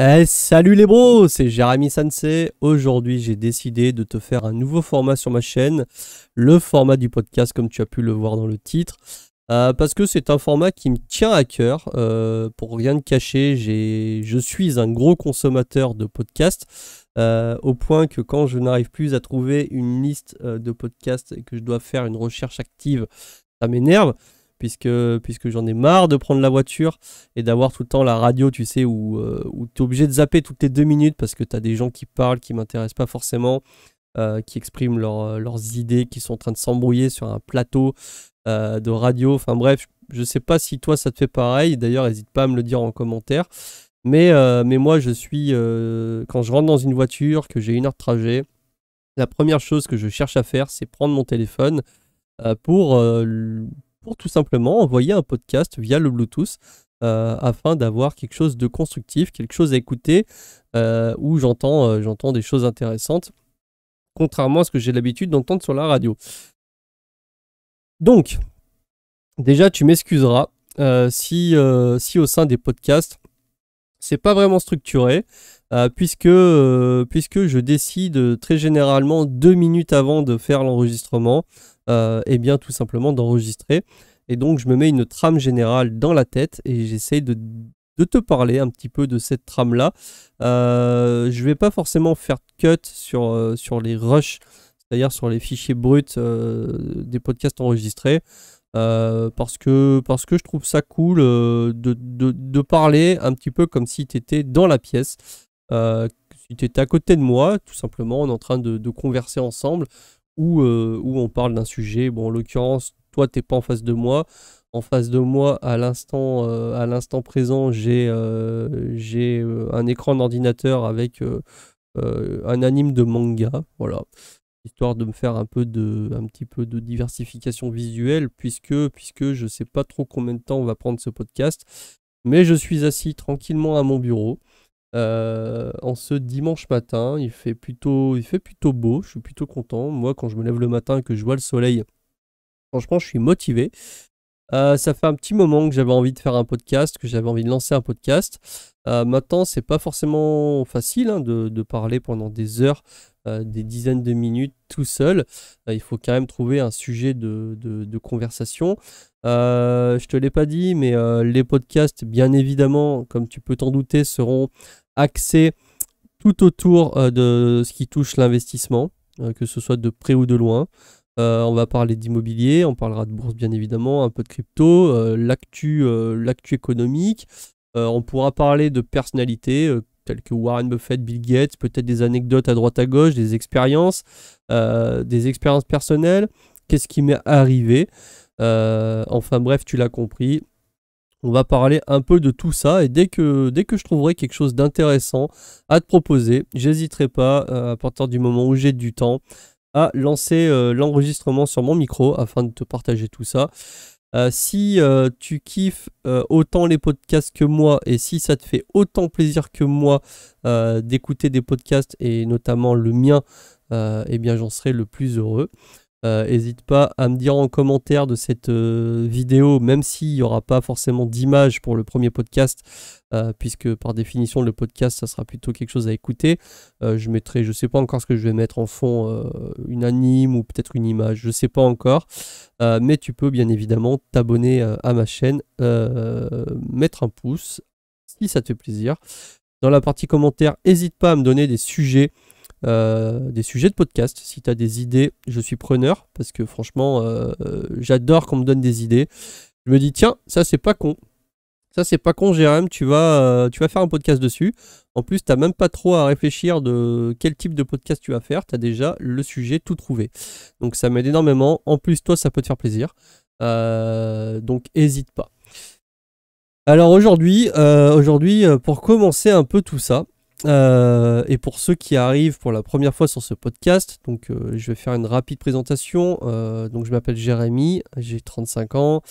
Eh, salut les bros, c'est Jérémy Sansé, Aujourd'hui, j'ai décidé de te faire un nouveau format sur ma chaîne, le format du podcast, comme tu as pu le voir dans le titre, euh, parce que c'est un format qui me tient à cœur. Euh, pour rien de cacher, je suis un gros consommateur de podcasts, euh, au point que quand je n'arrive plus à trouver une liste de podcasts et que je dois faire une recherche active, ça m'énerve puisque, puisque j'en ai marre de prendre la voiture et d'avoir tout le temps la radio, tu sais, où, euh, où tu es obligé de zapper toutes les deux minutes parce que tu as des gens qui parlent, qui m'intéressent pas forcément, euh, qui expriment euh, leurs idées, qui sont en train de s'embrouiller sur un plateau de radio. Enfin bref, je ne sais pas si toi ça te fait pareil, d'ailleurs n'hésite pas à me le dire en commentaire. Mais, mais moi, je suis, quand je rentre dans une voiture, que j'ai une heure de trajet, la première chose que je cherche à faire, c'est prendre mon téléphone pour, pour tout simplement envoyer un podcast via le Bluetooth euh, afin d'avoir quelque chose de constructif, quelque chose à écouter euh, où euh, j'entends des choses intéressantes, contrairement à ce que j'ai l'habitude d'entendre sur la radio. Donc, déjà, tu m'excuseras si, au sein des podcasts, c'est pas vraiment structuré. puisque, puisque je décide très généralement deux minutes avant de faire l'enregistrement et euh, eh bien tout simplement d'enregistrer. Et donc je me mets une trame générale dans la tête et j'essaye de, de, te parler un petit peu de cette trame-là. Euh, je vais pas forcément faire cut sur, euh, sur les rushs, c'est-à-dire sur les fichiers bruts des podcasts enregistrés. parce, que, parce que je trouve ça cool de, de, de, parler un petit peu comme si tu étais dans la pièce, si tu étais à côté de moi, tout simplement, en train de, de converser ensemble. Euh, où, on parle d'un sujet. Bon, en l'occurrence, toi, t'es pas en face de moi. En face de moi, à l'instant, euh, à l'instant présent, j'ai euh, un écran d'ordinateur avec un anime de manga, voilà, histoire de me faire un peu de, un petit peu de diversification visuelle, puisque puisque je sais pas trop combien de temps on va prendre ce podcast mais je suis assis tranquillement à mon bureau. Euh, en ce dimanche matin, il fait, plutôt, il fait plutôt beau, je suis plutôt content. Moi, quand je me lève le matin et que je vois le soleil, franchement, je suis motivé. Euh, ça fait un petit moment que j'avais envie de faire un podcast, que j'avais envie de lancer un podcast. Maintenant, euh, maintenant, c'est pas forcément facile hein, de, parler pendant des heures, euh, des dizaines de minutes tout seul. il faut quand même trouver un sujet de, de conversation. je te l'ai pas dit, mais les podcasts, bien évidemment, comme tu peux t'en douter, seront axés tout autour de ce qui touche l'investissement, que ce soit de près ou de loin. Euh, on va parler d'immobilier, on parlera de bourse bien évidemment, un peu de crypto, euh, l'actu, euh, l'actu économique. on pourra parler de personnalités telles que Warren Buffett, Bill Gates, peut-être des anecdotes à droite à gauche, des expériences, des expériences personnelles. Qu'est-ce qui m'est arrivé Enfin bref, tu l'as compris. On va parler un peu de tout ça et dès que, dès que je trouverai quelque chose d'intéressant à te proposer, j'hésiterai pas à partir du moment où j'ai du temps à lancer euh, l'enregistrement sur mon micro afin de te partager tout ça. Euh, si euh, tu kiffes autant les podcasts que moi et si ça te fait autant plaisir que moi d'écouter des podcasts et notamment le mien, eh bien j'en serai le plus heureux. N'hésite euh, pas à me dire en commentaire de cette euh, vidéo, même s'il n'y aura pas forcément d'image pour le premier podcast, euh, puisque par définition le podcast, ça sera plutôt quelque chose à écouter. je mettrai, je ne sais pas encore ce que je vais mettre en fond, une anime ou peut-être une image, je ne sais pas encore. mais tu peux bien évidemment t'abonner à ma chaîne, mettre un pouce, si ça te fait plaisir. Dans la partie commentaire, n'hésite pas à me donner des sujets euh, des sujets de podcast. Si tu as des idées, je suis preneur parce que franchement, euh, euh, j'adore qu'on me donne des idées. Je me dis, tiens, ça c'est pas con. Ça c'est pas con, Jérém, tu vas, tu vas faire un podcast dessus. En plus, tu même pas trop à réfléchir de quel type de podcast tu vas faire. Tu as déjà le sujet tout trouvé. Donc ça m'aide énormément. En plus, toi, ça peut te faire plaisir. donc n'hésite pas. Alors aujourd'hui, aujourd'hui, pour commencer un peu tout ça, euh, et pour ceux qui arrivent pour la première fois sur ce podcast, donc euh, je vais faire une rapide présentation. Euh, donc je m'appelle Jérémy, j'ai 35 ans.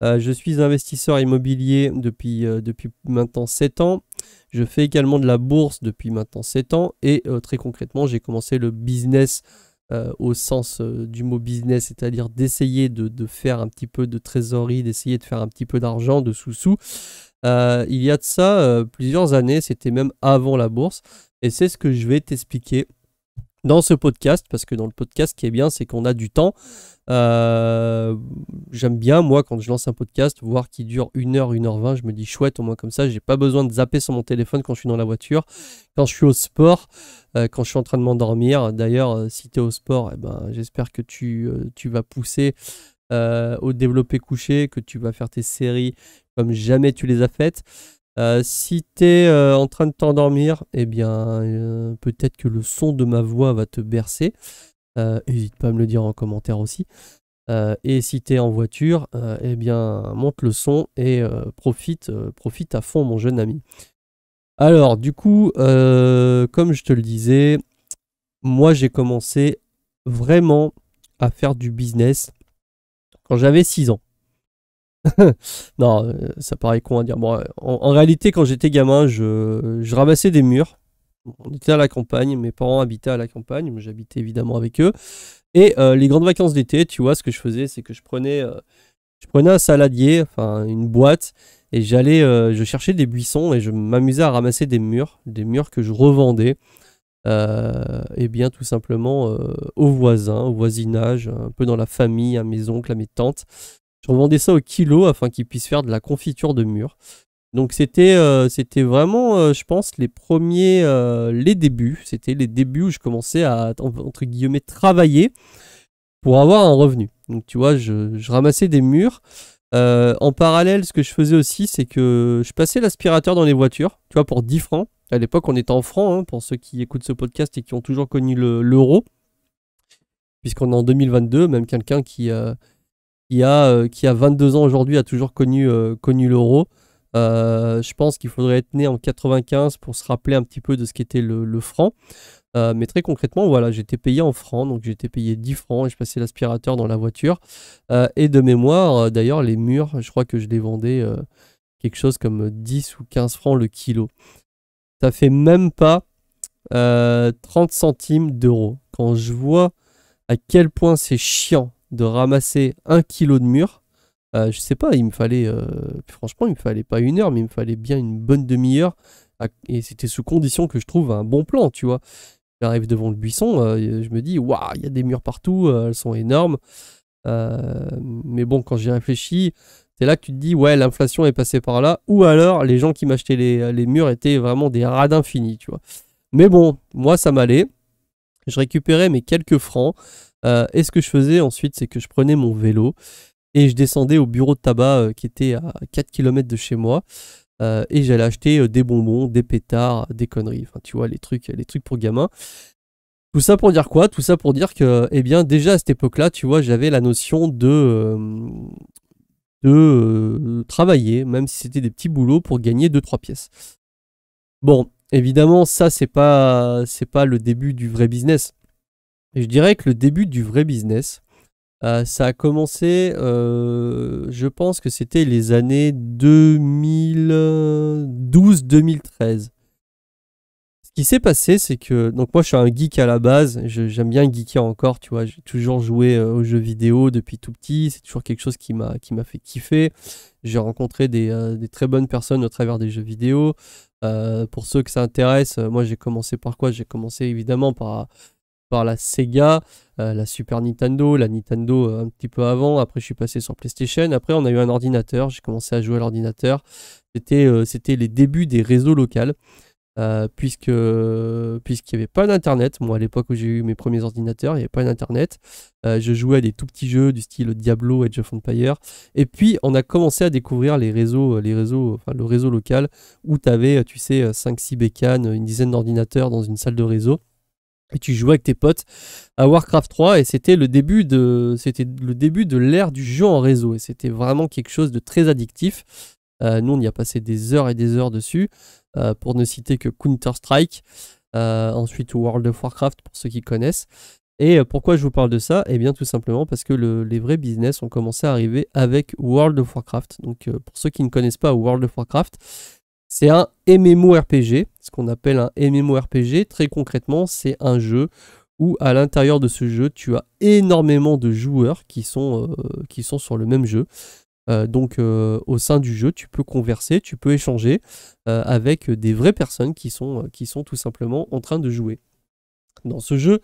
je suis investisseur immobilier depuis, depuis maintenant 7 ans. Je fais également de la bourse depuis maintenant 7 ans. Et très concrètement, j'ai commencé le business euh, au sens euh, du mot business, c'est-à-dire d'essayer de, faire un petit peu de trésorerie, d'essayer de faire un petit peu d'argent, de sous-sous. Euh, il y a de ça plusieurs années, c'était même avant la bourse, et c'est ce que je vais t'expliquer dans ce podcast, parce que dans le podcast, ce qui est bien, c'est qu'on a du temps. Euh, j'aime bien, moi, quand je lance un podcast, voir qu'il dure 1 heure, 1 heure 20 je me dis chouette, au moins comme ça, j'ai pas besoin de zapper sur mon téléphone quand je suis dans la voiture, quand je suis au sport, euh, quand je suis en train de m'endormir. D'ailleurs, euh, si tu es au sport, eh ben, j'espère que tu, vas pousser. au développé couché, que tu vas faire tes séries comme jamais tu les as faites. Euh, si t'es euh, en train de t'endormir, eh bien, euh, peut-être que le son de ma voix va te bercer. N'hésite pas à me le dire en commentaire aussi. et si t'es en voiture, eh bien, monte le son et profite, profite à fond, mon jeune ami. Alors, du coup, comme je te le disais, moi, j'ai commencé vraiment à faire du business quand j'avais 6 ans. non, euh, ça paraît con à dire. en, réalité, quand j'étais gamin, je, ramassais des murs. On était à la campagne, mes parents habitaient à la campagne, j'habitais évidemment avec eux. Et euh, les grandes vacances d'été, tu vois, ce que je faisais, c'est que je prenais, euh, je prenais un saladier, enfin une boîte, et j'allais, je cherchais des buissons et je m'amusais à ramasser des murs, des murs que je revendais. et bien tout simplement aux voisins, au voisinage, un peu dans la famille, à mes oncles, à mes tantes. Je revendais ça au kilo afin qu'ils puissent faire de la confiture de mûres. Donc c'était euh, c'était vraiment, euh, je pense, les premiers, euh, les débuts. C'était les débuts où je commençais à, entre guillemets, travailler pour avoir un revenu. Donc tu vois, je, ramassais des murs. en parallèle, ce que je faisais aussi, c'est que je passais l'aspirateur dans les voitures, tu vois, pour 10 francs. À l'époque, on était en francs, hein, pour ceux qui écoutent ce podcast et qui ont toujours connu l'euro. puisqu'on est en 2022, même quelqu'un qui qui a, euh, qui a 22 ans aujourd'hui, a toujours connu, euh, connu l'euro. Euh, je pense qu'il faudrait être né en 95 pour se rappeler un petit peu de ce qu'était le, le, franc. mais très concrètement, voilà, j'étais payé en francs, donc j'étais payé 10 francs, et je passais l'aspirateur dans la voiture. et de mémoire, d'ailleurs, les murs, je crois que je les vendais quelque chose comme 10 ou 15 francs le kilo. Ça fait même pas 30 centimes d'euros. Quand je vois à quel point c'est chiant de ramasser un kilo de mur. Euh, je sais pas, il me fallait, euh, franchement, il me fallait pas une heure, mais il me fallait bien une bonne demi-heure. Ah, et c'était sous condition que je trouve un bon plan, tu vois. J'arrive devant le buisson, euh, je me dis, waouh, il y a des murs partout, euh, elles sont énormes. mais bon, quand j'y réfléchis, c'est là que tu te dis, ouais, l'inflation est passée par là, ou alors les gens qui m'achetaient les, les, murs étaient vraiment des radins finis, tu vois. Mais bon, moi, ça m'allait. Je récupérais mes quelques francs. Euh, et ce que je faisais ensuite, c'est que je prenais mon vélo et je descendais au bureau de tabac euh, qui était à 4 km de chez moi. Euh, et j'allais acheter des bonbons, des pétards, des conneries, enfin tu vois les trucs, les trucs pour gamins. Tout ça pour dire quoi Tout ça pour dire que, eh bien, déjà à cette époque-là, tu vois, j'avais la notion de, de travailler, même si c'était des petits boulots, pour gagner 2-3 pièces. Bon, évidemment, ça, c'est pas, c'est pas le début du vrai business je dirais que le début du vrai business, euh, ça a commencé, euh, je pense que c'était les années 2012-2013. Ce qui s'est passé, c'est que, donc moi je suis un geek à la base, j'aime bien geeker encore, tu vois, j'ai toujours joué euh, aux jeux vidéo depuis tout petit, c'est toujours quelque chose qui m'a fait kiffer. J'ai rencontré des, très bonnes personnes au travers des jeux vidéo. pour ceux que ça intéresse, moi j'ai commencé par quoi J'ai commencé évidemment par par la Sega, euh, la Super Nintendo, la Nintendo euh, un petit peu avant. Après, je suis passé sur PlayStation. Après, on a eu un ordinateur. J'ai commencé à jouer à l'ordinateur. C'était euh, les débuts des réseaux locaux. puisque puisqu'il n'y avait pas d'internet, moi à l'époque où j'ai eu mes premiers ordinateurs, il n'y avait pas d'internet. je jouais à des tout petits jeux du style Diablo, et of Empire. Et puis on a commencé à découvrir les réseaux, les réseaux, enfin, le réseau local où tu avais, tu sais, 5-6 bécanes, une dizaine d'ordinateurs dans une salle de réseau et tu jouais avec tes potes à Warcraft 3 et c'était le début de c'était le début de l'ère du jeu en réseau et c'était vraiment quelque chose de très addictif. Euh, nous on y a passé des heures et des heures dessus euh, pour ne citer que Counter Strike, euh, ensuite World of Warcraft pour ceux qui connaissent. Et pourquoi je vous parle de ça Eh bien tout simplement parce que les vrais business ont commencé à arriver avec World of Warcraft. Donc pour ceux qui ne connaissent pas World of Warcraft, c'est un MMORPG, ce qu'on appelle un MMORPG. Très concrètement, c'est un jeu où à l'intérieur de ce jeu, tu as énormément de joueurs qui sont, euh, qui sont sur le même jeu. Euh, donc euh, au sein du jeu, tu peux converser, tu peux échanger avec des vraies personnes qui sont, qui sont tout simplement en train de jouer. Dans ce jeu,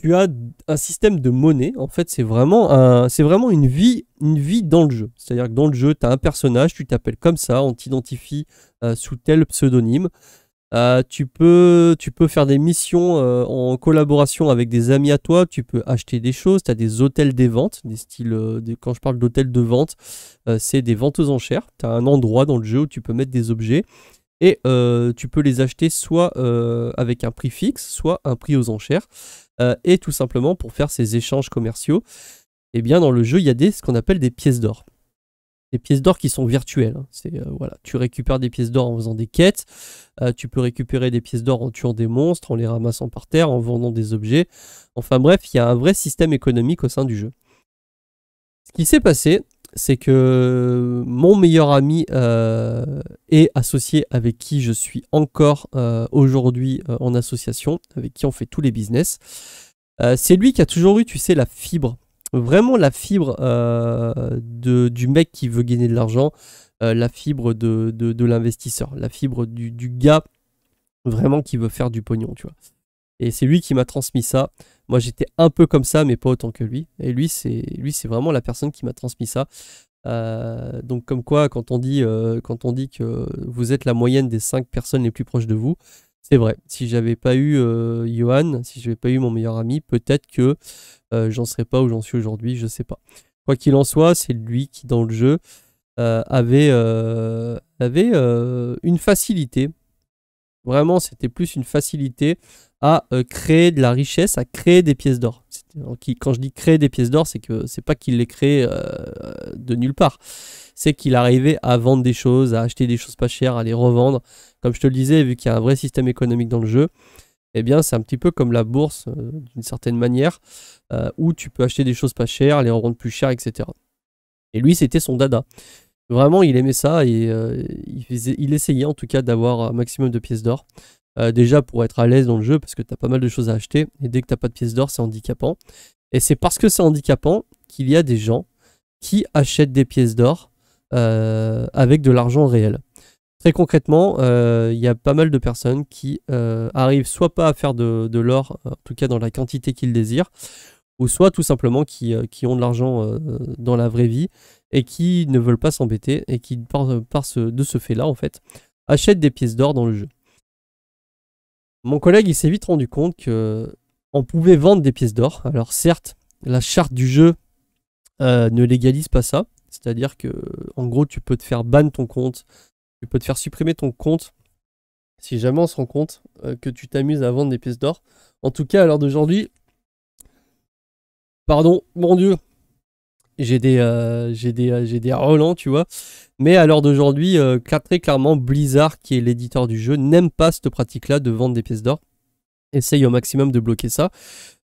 tu as un système de monnaie. En fait, c'est vraiment, c'est vraiment une, vie, une vie dans le jeu. C'est-à-dire que dans le jeu, tu as un personnage, tu t'appelles comme ça, on t'identifie euh, sous tel pseudonyme. Euh, tu, peux, tu peux faire des missions euh, en collaboration avec des amis à toi, tu peux acheter des choses, tu as des hôtels des ventes, des styles, quand je parle d'hôtels de vente, c'est des ventes aux enchères. Tu as un endroit dans le jeu où tu peux mettre des objets et euh, tu peux les acheter soit euh, avec un prix fixe, soit un prix aux enchères. Euh, et tout simplement, pour faire ces échanges commerciaux, eh bien, dans le jeu, il y a des, ce qu'on appelle des pièces d'or. Des pièces d'or qui sont virtuelles. Hein. C'est, voilà. Tu récupères des pièces d'or en faisant des quêtes. tu peux récupérer des pièces d'or en tuant des monstres, en les ramassant par terre, en vendant des objets. Enfin bref, il y a un vrai système économique au sein du jeu. Ce qui s'est passé, c'est que mon meilleur ami euh, est associé avec qui je suis encore euh, aujourd'hui euh, en association, avec qui on fait tous les business. c'est lui qui a toujours eu, tu sais, la fibre, vraiment la fibre du mec qui veut gagner de l'argent, la fibre de, l'investisseur, la fibre du, du, gars vraiment qui veut faire du pognon, tu vois. Et c'est lui qui m'a transmis ça. Moi, j'étais un peu comme ça, mais pas autant que lui. Et lui, c'est lui, c'est vraiment la personne qui m'a transmis ça. Euh, donc, comme quoi, quand on dit, euh, quand on dit que vous êtes la moyenne des cinq personnes les plus proches de vous, c'est vrai. Si j'avais pas eu euh, Johan, si j'avais pas eu mon meilleur ami, peut-être que j'en serais pas où j'en suis aujourd'hui. Je sais pas. Quoi qu'il en soit, c'est lui qui, dans le jeu, avait avait une facilité. Vraiment, c'était plus une facilité à euh, créer de la richesse, à créer des pièces d'or. Quand je dis créer des pièces d'or, c'est que c'est pas qu'il les crée euh, de nulle part. C'est qu'il arrivait à vendre des choses, à acheter des choses pas chères, à les revendre. Comme je te le disais, vu qu'il y a un vrai système économique dans le jeu, eh bien c'est un petit peu comme la bourse euh, d'une certaine manière, où tu peux acheter des choses pas chères, les revendre plus chères, etc. Et lui, c'était son dada. Vraiment, il aimait ça et il, essayait en tout cas d'avoir un maximum de pièces d'or. Euh, déjà pour être à l'aise dans le jeu parce que tu as pas mal de choses à acheter et dès que t'as pas de pièces d'or c'est handicapant. Et c'est parce que c'est handicapant qu'il y a des gens qui achètent des pièces d'or euh, avec de l'argent réel. Très concrètement, euh, il y a pas mal de personnes qui arrivent soit pas à faire de, l'or, en tout cas dans la quantité qu'ils désirent, ou soit tout simplement qui, ont de l'argent dans la vraie vie et qui ne veulent pas s'embêter et qui, par, de ce fait-là, en fait, achètent des pièces d'or dans le jeu. Mon collègue, il s'est vite rendu compte que on pouvait vendre des pièces d'or. Alors certes, la charte du jeu euh, ne légalise pas ça. C'est-à-dire que, en gros, tu peux te faire ban ton compte, tu peux te faire supprimer ton compte si jamais on se rend compte euh, que tu t'amuses à vendre des pièces d'or. En tout cas, à l'heure d'aujourd'hui, pardon, mon Dieu, j'ai des, relents, euh, euh, tu vois. Mais à l'heure d'aujourd'hui, euh, très clairement, Blizzard, qui est l'éditeur du jeu, n'aime pas cette pratique-là de vendre des pièces d'or. Essaye au maximum de bloquer ça.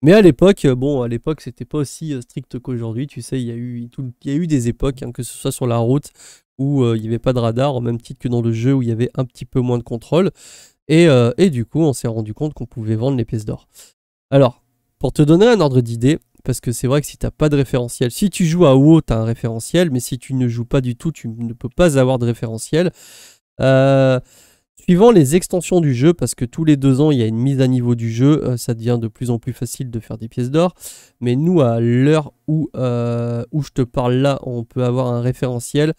Mais à l'époque, bon, à l'époque, c'était pas aussi strict qu'aujourd'hui. Tu sais, il y a eu, a eu des époques, hein, que ce soit sur la route où il n'y avait pas de radar, au même titre que dans le jeu où il y avait un petit peu moins de contrôle. Et, et du coup, on s'est rendu compte qu'on pouvait vendre les pièces d'or. Alors, pour te donner un ordre d'idée, parce que c'est vrai que si n'as pas de référentiel, si tu joues à WoW, as un référentiel, mais si tu ne joues pas du tout, tu ne peux pas avoir de référentiel. Euh, suivant les extensions du jeu, parce que tous les deux ans, il y a une mise à niveau du jeu, euh, ça devient de plus en plus facile de faire des pièces d'or. Mais nous, à l'heure où, euh, où je te parle là, on peut avoir un référentiel.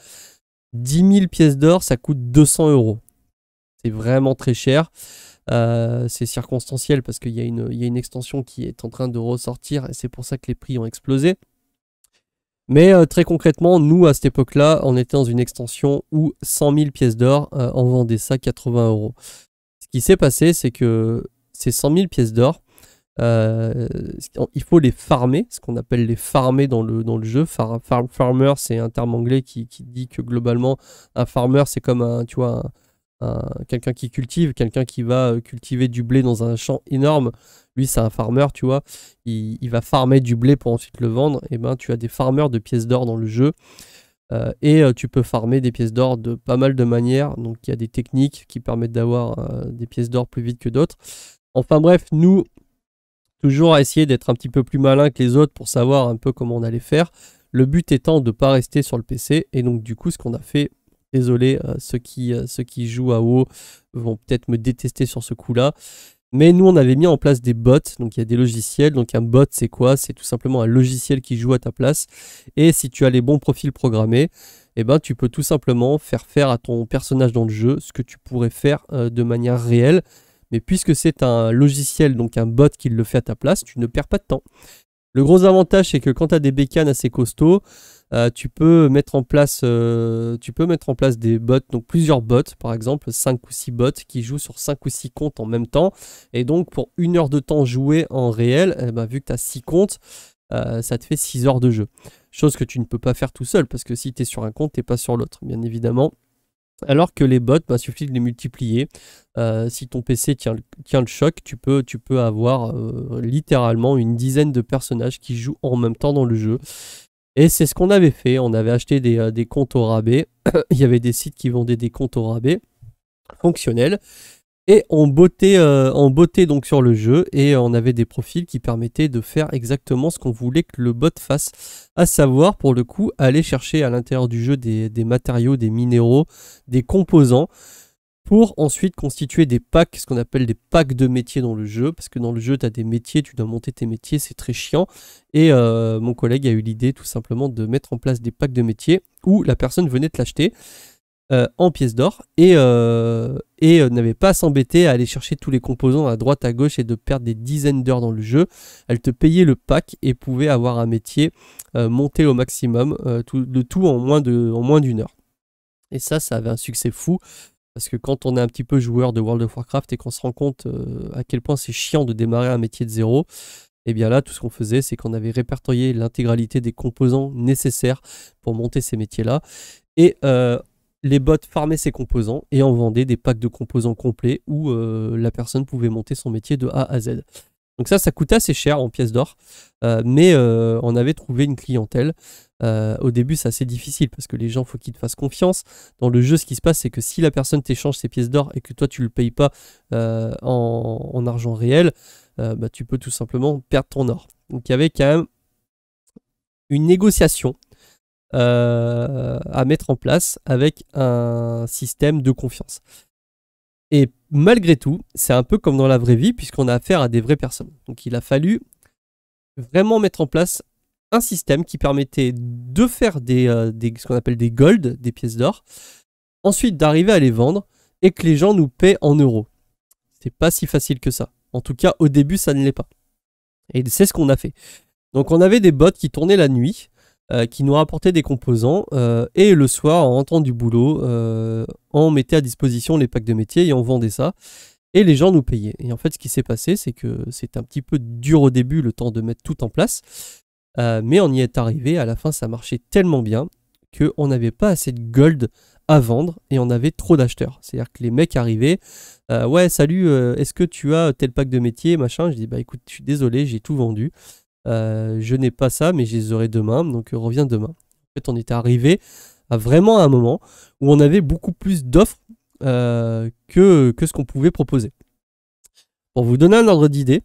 10 000 pièces d'or, ça coûte 200 euros. C'est vraiment très cher. Euh, c'est circonstanciel parce qu'il y, a une extension qui est en train de ressortir et c'est pour ça que les prix ont explosé. Mais euh, très concrètement, nous à cette époque-là, on était dans une extension où 100 000 pièces d'or, euh, en on vendait ça 80 euros. Ce qui s'est passé, c'est que ces 100 000 pièces d'or, il faut les farmer, ce qu'on appelle les farmer dans le, jeu. farmer, c'est un terme anglais qui, dit que globalement, un farmer, c'est comme un, tu vois, un, euh, quelqu'un qui cultive, quelqu'un qui va euh, cultiver du blé dans un champ énorme, lui c'est un farmer, tu vois, il, va farmer du blé pour ensuite le vendre, et eh ben tu as des farmers de pièces d'or dans le jeu, euh, et tu peux farmer des pièces d'or de pas mal de manières, donc il y a des techniques qui permettent d'avoir des pièces d'or plus vite que d'autres. Enfin bref, nous, toujours à essayer d'être un petit peu plus malin que les autres pour savoir un peu comment on allait faire, le but étant de ne pas rester sur le PC, et donc du coup ce qu'on a fait Désolé, euh, ceux qui, euh, ceux qui jouent à haut vont peut-être me détester sur ce coup-là. Mais nous, on avait mis en place des bots, donc il y a des logiciels. Donc un bot, c'est quoi C'est tout simplement un logiciel qui joue à ta place. Et si tu as les bons profils programmés, eh ben, tu peux tout simplement faire faire à ton personnage dans le jeu ce que tu pourrais faire euh, de manière réelle. Mais puisque c'est un logiciel, donc un bot qui le fait à ta place, tu ne perds pas de temps. Le gros avantage, c'est que quand tu as des bécanes assez costauds, euh, tu peux mettre en place, euh, tu peux mettre en place des bots, donc plusieurs bots, par exemple 5 ou 6 bots qui jouent sur 5 ou 6 comptes en même temps. Et donc pour une heure de temps joué en réel, eh ben, vu que tu as 6 comptes, euh, ça te fait 6 heures de jeu. Chose que tu ne peux pas faire tout seul, parce que si tu es sur un compte, tu pas sur l'autre, bien évidemment. Alors que les bots, il bah, suffit de les multiplier. si ton PC tient, tient, le choc, tu peux, tu peux avoir littéralement une dizaine de personnages qui jouent en même temps dans le jeu. Et c'est ce qu'on avait fait, on avait acheté des, euh, comptes au rabais, il y avait des sites qui vendaient des comptes au rabais fonctionnels, et on bottait, euh, on donc sur le jeu, et euh, on avait des profils qui permettaient de faire exactement ce qu'on voulait que le bot fasse, à savoir pour le coup aller chercher à l'intérieur du jeu des, des matériaux, des minéraux, des composants, pour ensuite constituer des packs, ce qu'on appelle des packs de métiers dans le jeu, parce que dans le jeu, tu as des métiers, tu dois monter tes métiers, c'est très chiant. Et euh, mon collègue a eu l'idée tout simplement de mettre en place des packs de métiers où la personne venait te l'acheter. Euh, en pièces d'or et, euh, n'avait pas à s'embêter à aller chercher tous les composants à droite à gauche et de perdre des dizaines d'heures dans le jeu. Elle te payait le pack et pouvait avoir un métier monté au maximum, tout, le tout en moins d'une heure. Et ça, ça avait un succès fou. Parce que quand on est un petit peu joueur de World of Warcraft et qu'on se rend compte euh, à quel point c'est chiant de démarrer un métier de zéro, et eh bien là, tout ce qu'on faisait, c'est qu'on avait répertorié l'intégralité des composants nécessaires pour monter ces métiers-là. Et euh, les bots farmaient ces composants et en vendaient des packs de composants complets où euh, la personne pouvait monter son métier de A à Z. Donc ça, ça coûte assez cher en pièces d'or, euh, mais euh, on avait trouvé une clientèle. Euh, au début, c'est assez difficile parce que les gens, faut qu'ils te fassent confiance. Dans le jeu, ce qui se passe, c'est que si la personne t'échange ses pièces d'or et que toi, tu le payes pas en, argent réel, bah, tu peux tout simplement perdre ton or. Donc il y avait quand même une négociation à mettre en place avec un système de confiance. Et malgré tout, c'est un peu comme dans la vraie vie, puisqu'on a affaire à des vraies personnes. Donc il a fallu vraiment mettre en place un système qui permettait de faire des, euh, des ce qu'on appelle des gold, des pièces d'or, ensuite d'arriver à les vendre et que les gens nous paient en euros. C'est pas si facile que ça. En tout cas, au début, ça ne l'est pas. Et c'est ce qu'on a fait. Donc on avait des bots qui tournaient la nuit euh, qui nous rapportait des composants. Euh, et le soir, en rentrant du boulot, euh, on mettait à disposition les packs de métiers et on vendait ça. Et les gens nous payaient. Et en fait, ce qui s'est passé, c'est que c'est un petit peu dur au début le temps de mettre tout en place. mais on y est arrivé. À la fin, ça marchait tellement bien qu'on n'avait pas assez de gold à vendre et on avait trop d'acheteurs. C'est-à-dire que les mecs arrivaient, ouais, salut, est-ce que tu as tel pack de métier, machin Je dis, bah écoute, je suis désolé, j'ai tout vendu. Euh, je n'ai pas ça, mais je les aurai demain, donc euh, reviens demain. En fait, on était arrivé à vraiment un moment où on avait beaucoup plus d'offres euh, que, ce qu'on pouvait proposer. Pour vous donner un ordre d'idée,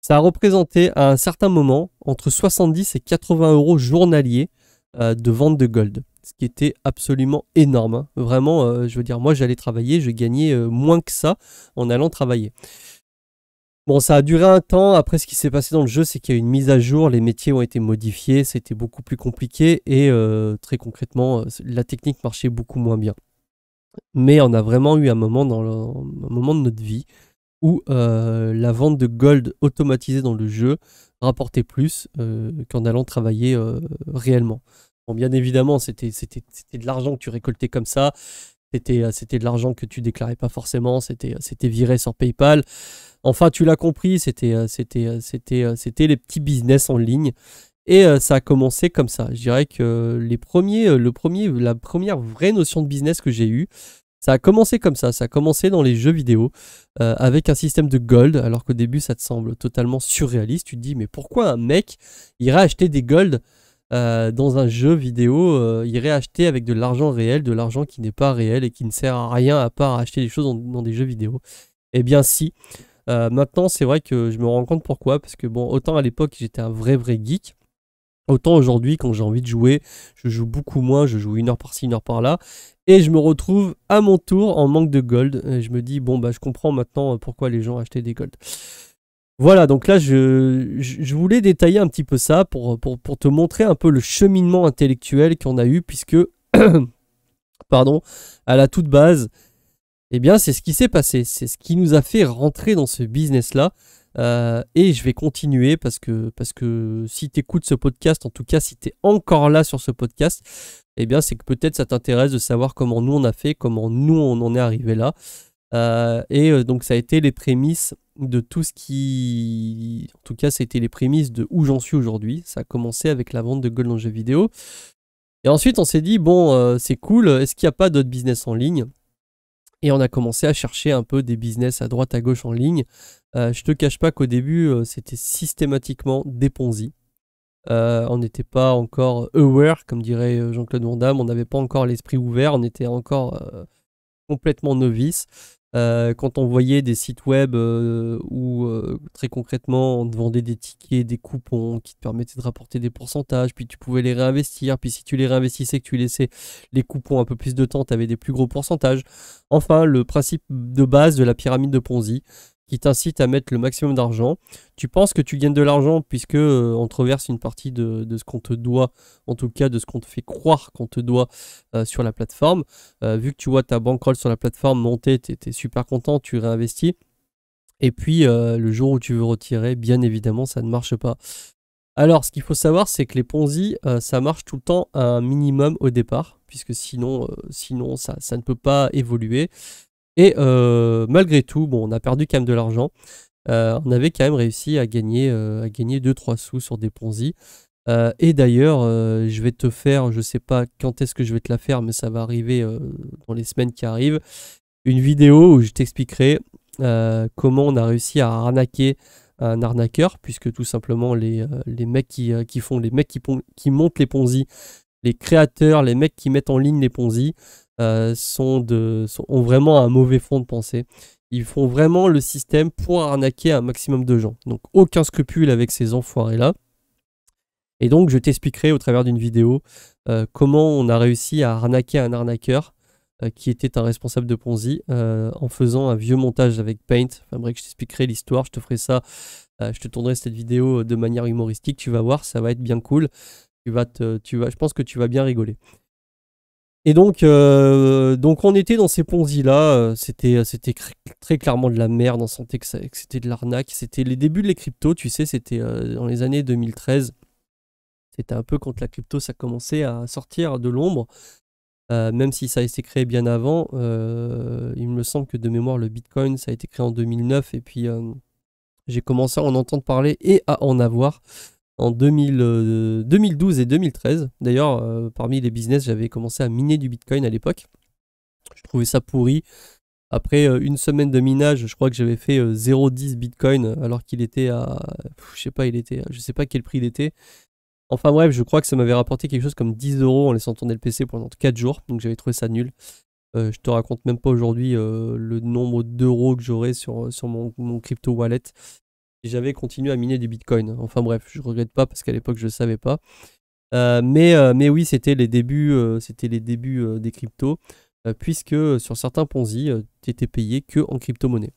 ça a représenté à un certain moment entre 70 et 80 euros journaliers de vente de gold, ce qui était absolument énorme. Hein. Vraiment, je veux dire, moi j'allais travailler, je gagnais moins que ça en allant travailler. Bon, ça a duré un temps. Après, ce qui s'est passé dans le jeu, c'est qu'il y a eu une mise à jour, les métiers ont été modifiés, c'était beaucoup plus compliqué et euh, très concrètement, euh, la technique marchait beaucoup moins bien. Mais on a vraiment eu un moment, dans le, moment de notre vie où euh, la vente de gold automatisée dans le jeu rapportait plus qu'en allant travailler réellement. Bon, bien évidemment, c'était de l'argent que tu récoltais comme ça. Euh, c'était, de l'argent que tu déclarais pas forcément, c'était, euh, c'était viré sur PayPal. Enfin, tu l'as compris, c'était, euh, c'était, c'était, c'était les petits business en ligne. Et ça a commencé comme ça. Je dirais que les premiers, le premier, la première vraie notion de business que j'ai eu, ça a commencé comme ça. Ça a commencé dans les jeux vidéo avec un système de gold, alors qu'au début ça te semble totalement surréaliste. Tu te dis mais pourquoi un mec irait acheter des gold euh, dans un jeu vidéo, il euh, irait acheter avec de l'argent réel, de l'argent qui n'est pas réel et qui ne sert à rien à part acheter des choses dans, des jeux vidéo Eh bien si. Euh, maintenant, c'est vrai que je me rends compte pourquoi, parce que bon, autant à l'époque j'étais un vrai vrai geek, autant aujourd'hui quand j'ai envie de jouer, je joue beaucoup moins, je joue une heure par-ci, une heure par-là, et je me retrouve à mon tour en manque de gold. Et je me dis bon bah je comprends maintenant pourquoi les gens achetaient des gold. Voilà, donc là, je, voulais détailler un petit peu ça pour, pour, te montrer un peu le cheminement intellectuel qu'on a eu, puisque, pardon, à la toute base, eh bien, c'est ce qui s'est passé, c'est ce qui nous a fait rentrer dans ce business-là. Euh, et je vais continuer parce que, parce que si tu écoutes ce podcast, en tout cas si tu es encore là sur ce podcast, eh bien c'est que peut-être ça t'intéresse de savoir comment nous on a fait, comment nous on en est arrivé là. Euh, et euh, donc ça a été les prémices de tout ce qui... En tout cas, c'était les prémices de où j'en suis aujourd'hui. Ça a commencé avec la vente de gold jeux vidéo. Et ensuite, on s'est dit, bon, euh, c'est cool, est-ce qu'il n'y a pas d'autres business en ligne Et on a commencé à chercher un peu des business à droite, à gauche en ligne. je je te cache pas qu'au début, c'était systématiquement des Ponzi. on n'était pas encore aware, comme dirait Jean-Claude Vandamme, on n'avait pas encore l'esprit ouvert, on était encore complètement novice. Euh, quand on voyait des sites web euh, où euh, très concrètement on te vendait des tickets, des coupons qui te permettaient de rapporter des pourcentages, puis tu pouvais les réinvestir, puis si tu les réinvestissais, que tu laissais les coupons un peu plus de temps, tu avais des plus gros pourcentages. Enfin, le principe de base de la pyramide de Ponzi, qui t'incite à mettre le maximum d'argent. Tu penses que tu gagnes de l'argent puisque euh, on te reverse une partie de, ce qu'on te doit, en tout cas de ce qu'on te fait croire qu'on te doit euh, sur la plateforme. Euh, vu que tu vois ta bankroll sur la plateforme monter, tu es, super content, tu réinvestis. Et puis le jour où tu veux retirer, bien évidemment, ça ne marche pas. Alors, ce qu'il faut savoir, c'est que les Ponzi, ça marche tout le temps à un minimum au départ, puisque sinon, sinon ça, ça ne peut pas évoluer. Et euh, malgré tout, bon, on a perdu quand même de l'argent. Euh, on avait quand même réussi à gagner, euh, à gagner 2-3 sous sur des Ponzi. et d'ailleurs, je vais te faire, je sais pas quand est-ce que je vais te la faire, mais ça va arriver dans les semaines qui arrivent, une vidéo où je t'expliquerai comment on a réussi à arnaquer un arnaqueur, puisque tout simplement les, mecs qui, font, les mecs qui, qui montent les Ponzi, les créateurs, les mecs qui mettent en ligne les Ponzi, euh, sont ont vraiment un mauvais fond de pensée. Ils font vraiment le système pour arnaquer un maximum de gens. Donc aucun scrupule avec ces enfoirés-là. Et donc je t'expliquerai au travers d'une vidéo euh, comment on a réussi à arnaquer un arnaqueur euh, qui était un responsable de Ponzi en faisant un vieux montage avec Paint. Enfin je t'expliquerai l'histoire, je te ferai ça, je te tournerai cette vidéo de manière humoristique, tu vas voir, ça va être bien cool. Tu vas te, tu vas, je pense que tu vas bien rigoler. Et donc, euh, donc on était dans ces ponzi-là, euh, c'était, euh, c'était très clairement de la merde, on sentait que, c'était de l'arnaque, c'était les débuts de les cryptos, tu sais, c'était dans les années 2013, c'était un peu quand la crypto, ça commençait à sortir de l'ombre, même si ça a été créé bien avant, il me semble que de mémoire, le Bitcoin, ça a été créé en 2009, et puis j'ai commencé à en entendre parler et à en avoir en 2012 euh, et 2013. D'ailleurs, euh, parmi les business, j'avais commencé à miner du Bitcoin à l'époque. Je trouvais ça pourri. Après euh, une semaine de minage, je crois que j'avais fait 0,10 Bitcoin alors qu'il était à, je sais pas, il était, je sais pas quel prix il était. Enfin bref, je crois que ça m'avait rapporté quelque chose comme 10 euros en laissant tourner le PC pendant 4 jours, donc j'avais trouvé ça nul. je te raconte même pas aujourd'hui le nombre d'euros que j'aurais sur, sur mon, mon crypto wallet j'avais continué à miner des bitcoins, Enfin bref, je regrette pas parce qu'à l'époque je ne savais pas. Euh, mais, euh, mais oui, c'était les débuts, euh, les débuts des cryptos, puisque sur certains Ponzi, tu étais payé que en crypto-monnaie.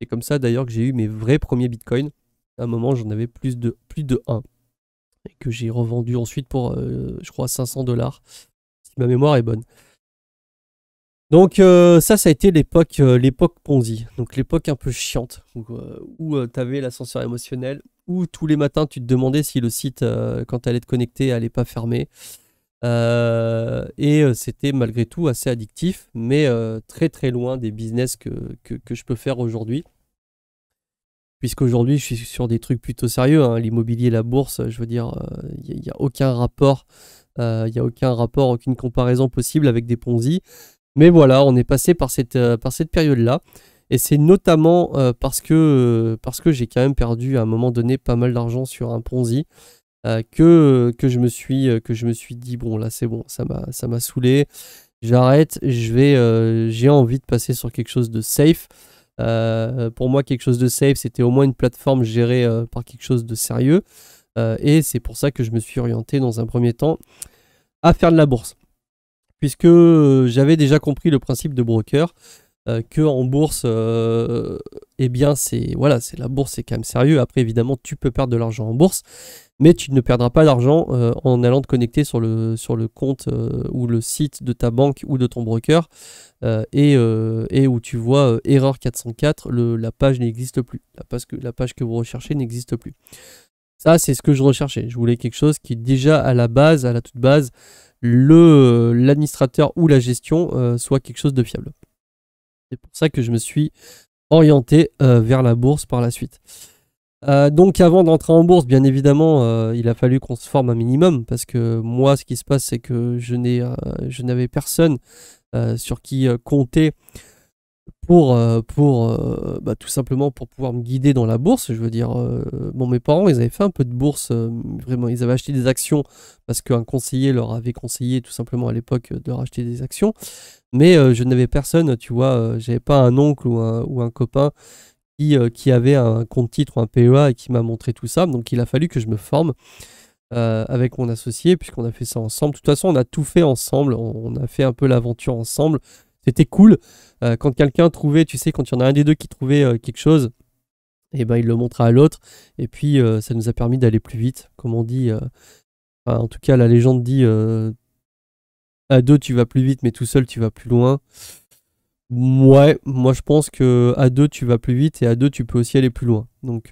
C'est comme ça d'ailleurs que j'ai eu mes vrais premiers bitcoins. À un moment, j'en avais plus de, plus de 1. Et que j'ai revendu ensuite pour, je crois, 500 dollars, si ma mémoire est bonne. Donc euh, ça, ça a été l'époque euh, l'époque Ponzi, donc l'époque un peu chiante où, euh, tu avais l'ascenseur émotionnel, où tous les matins tu te demandais si le site, quand tu allais te connecter, allait pas fermer. et c'était malgré tout assez addictif, mais très très loin des business que, je peux faire aujourd'hui. Puisqu'aujourd'hui, je suis sur des trucs plutôt sérieux, hein. l'immobilier, la bourse, je veux dire, il n'y a, aucun rapport il n'y a aucun rapport, aucune comparaison possible avec des Ponzi. Mais voilà, on est passé par cette, euh, par cette période-là. Et c'est notamment euh, parce que, euh, parce que j'ai quand même perdu à un moment donné pas mal d'argent sur un Ponzi que, que, je me suis, que je me suis dit, bon là c'est bon, ça m'a saoulé, j'arrête, j'ai envie de passer sur quelque chose de safe. pour moi, quelque chose de safe, c'était au moins une plateforme gérée par quelque chose de sérieux. et c'est pour ça que je me suis orienté dans un premier temps à faire de la bourse puisque euh, j'avais déjà compris le principe de broker. Euh, que en bourse, euh, eh bien, c'est voilà, c'est la bourse, c'est quand même sérieux. Après, évidemment, tu peux perdre de l'argent en bourse, mais tu ne perdras pas d'argent en allant te connecter sur le, sur le compte ou le site de ta banque ou de ton broker et, où tu vois erreur 404, la page n'existe plus, que, la page que vous recherchez n'existe plus. Ça, c'est ce que je recherchais. Je voulais quelque chose qui, déjà à la base, à la toute base, euh, l'administrateur ou la gestion euh, soit quelque chose de fiable. C'est pour ça que je me suis orienté euh, vers la bourse par la suite. donc avant d'entrer en bourse, bien évidemment, il a fallu qu'on se forme un minimum parce que moi, ce qui se passe, c'est que je n'ai, je n'avais personne sur qui compter pour, euh, pour euh, bah, tout simplement pour pouvoir me guider dans la bourse. Je veux dire, euh, bon, mes parents, ils avaient fait un peu de bourse, vraiment, ils avaient acheté des actions parce qu'un conseiller leur avait conseillé tout simplement à l'époque de racheter des actions. Mais je n'avais personne, tu vois, j'avais pas un oncle ou un, copain qui, qui avait un compte titre ou un PEA et qui m'a montré tout ça. Donc il a fallu que je me forme. avec mon associé, puisqu'on a fait ça ensemble. De toute façon, on a tout fait ensemble, on a fait un peu l'aventure ensemble. C'était cool. Euh, quand quelqu'un trouvait, tu sais, quand il y en a un des deux qui trouvait euh, quelque chose, et eh ben il le montra à l'autre. Et puis euh, ça nous a permis d'aller plus vite. Comme on dit, en tout cas la légende dit à deux tu vas plus vite, mais tout seul tu vas plus loin. Ouais, moi je pense que à deux tu vas plus vite et à deux tu peux aussi aller plus loin. Donc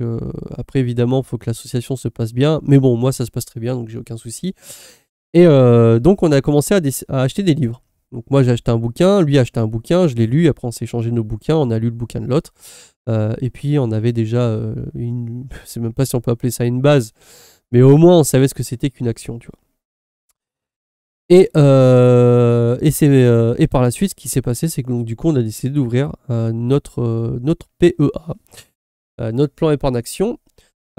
après évidemment il faut que l'association se passe bien, mais bon moi ça se passe très bien donc j'ai aucun souci. Et donc on a commencé à, acheter des livres. Donc moi j'ai acheté un bouquin, lui a acheté un bouquin, je l'ai lu, après on s'est échangé nos bouquins, on a lu le bouquin de l'autre. Euh, et puis on avait déjà euh, une... Je sais même pas si on peut appeler ça une base, mais au moins on savait ce que c'était qu'une action, tu vois. Et, euh, et, par la suite, ce qui s'est passé, c'est que du coup, on a décidé d'ouvrir notre, notre PEA, notre plan épargne action.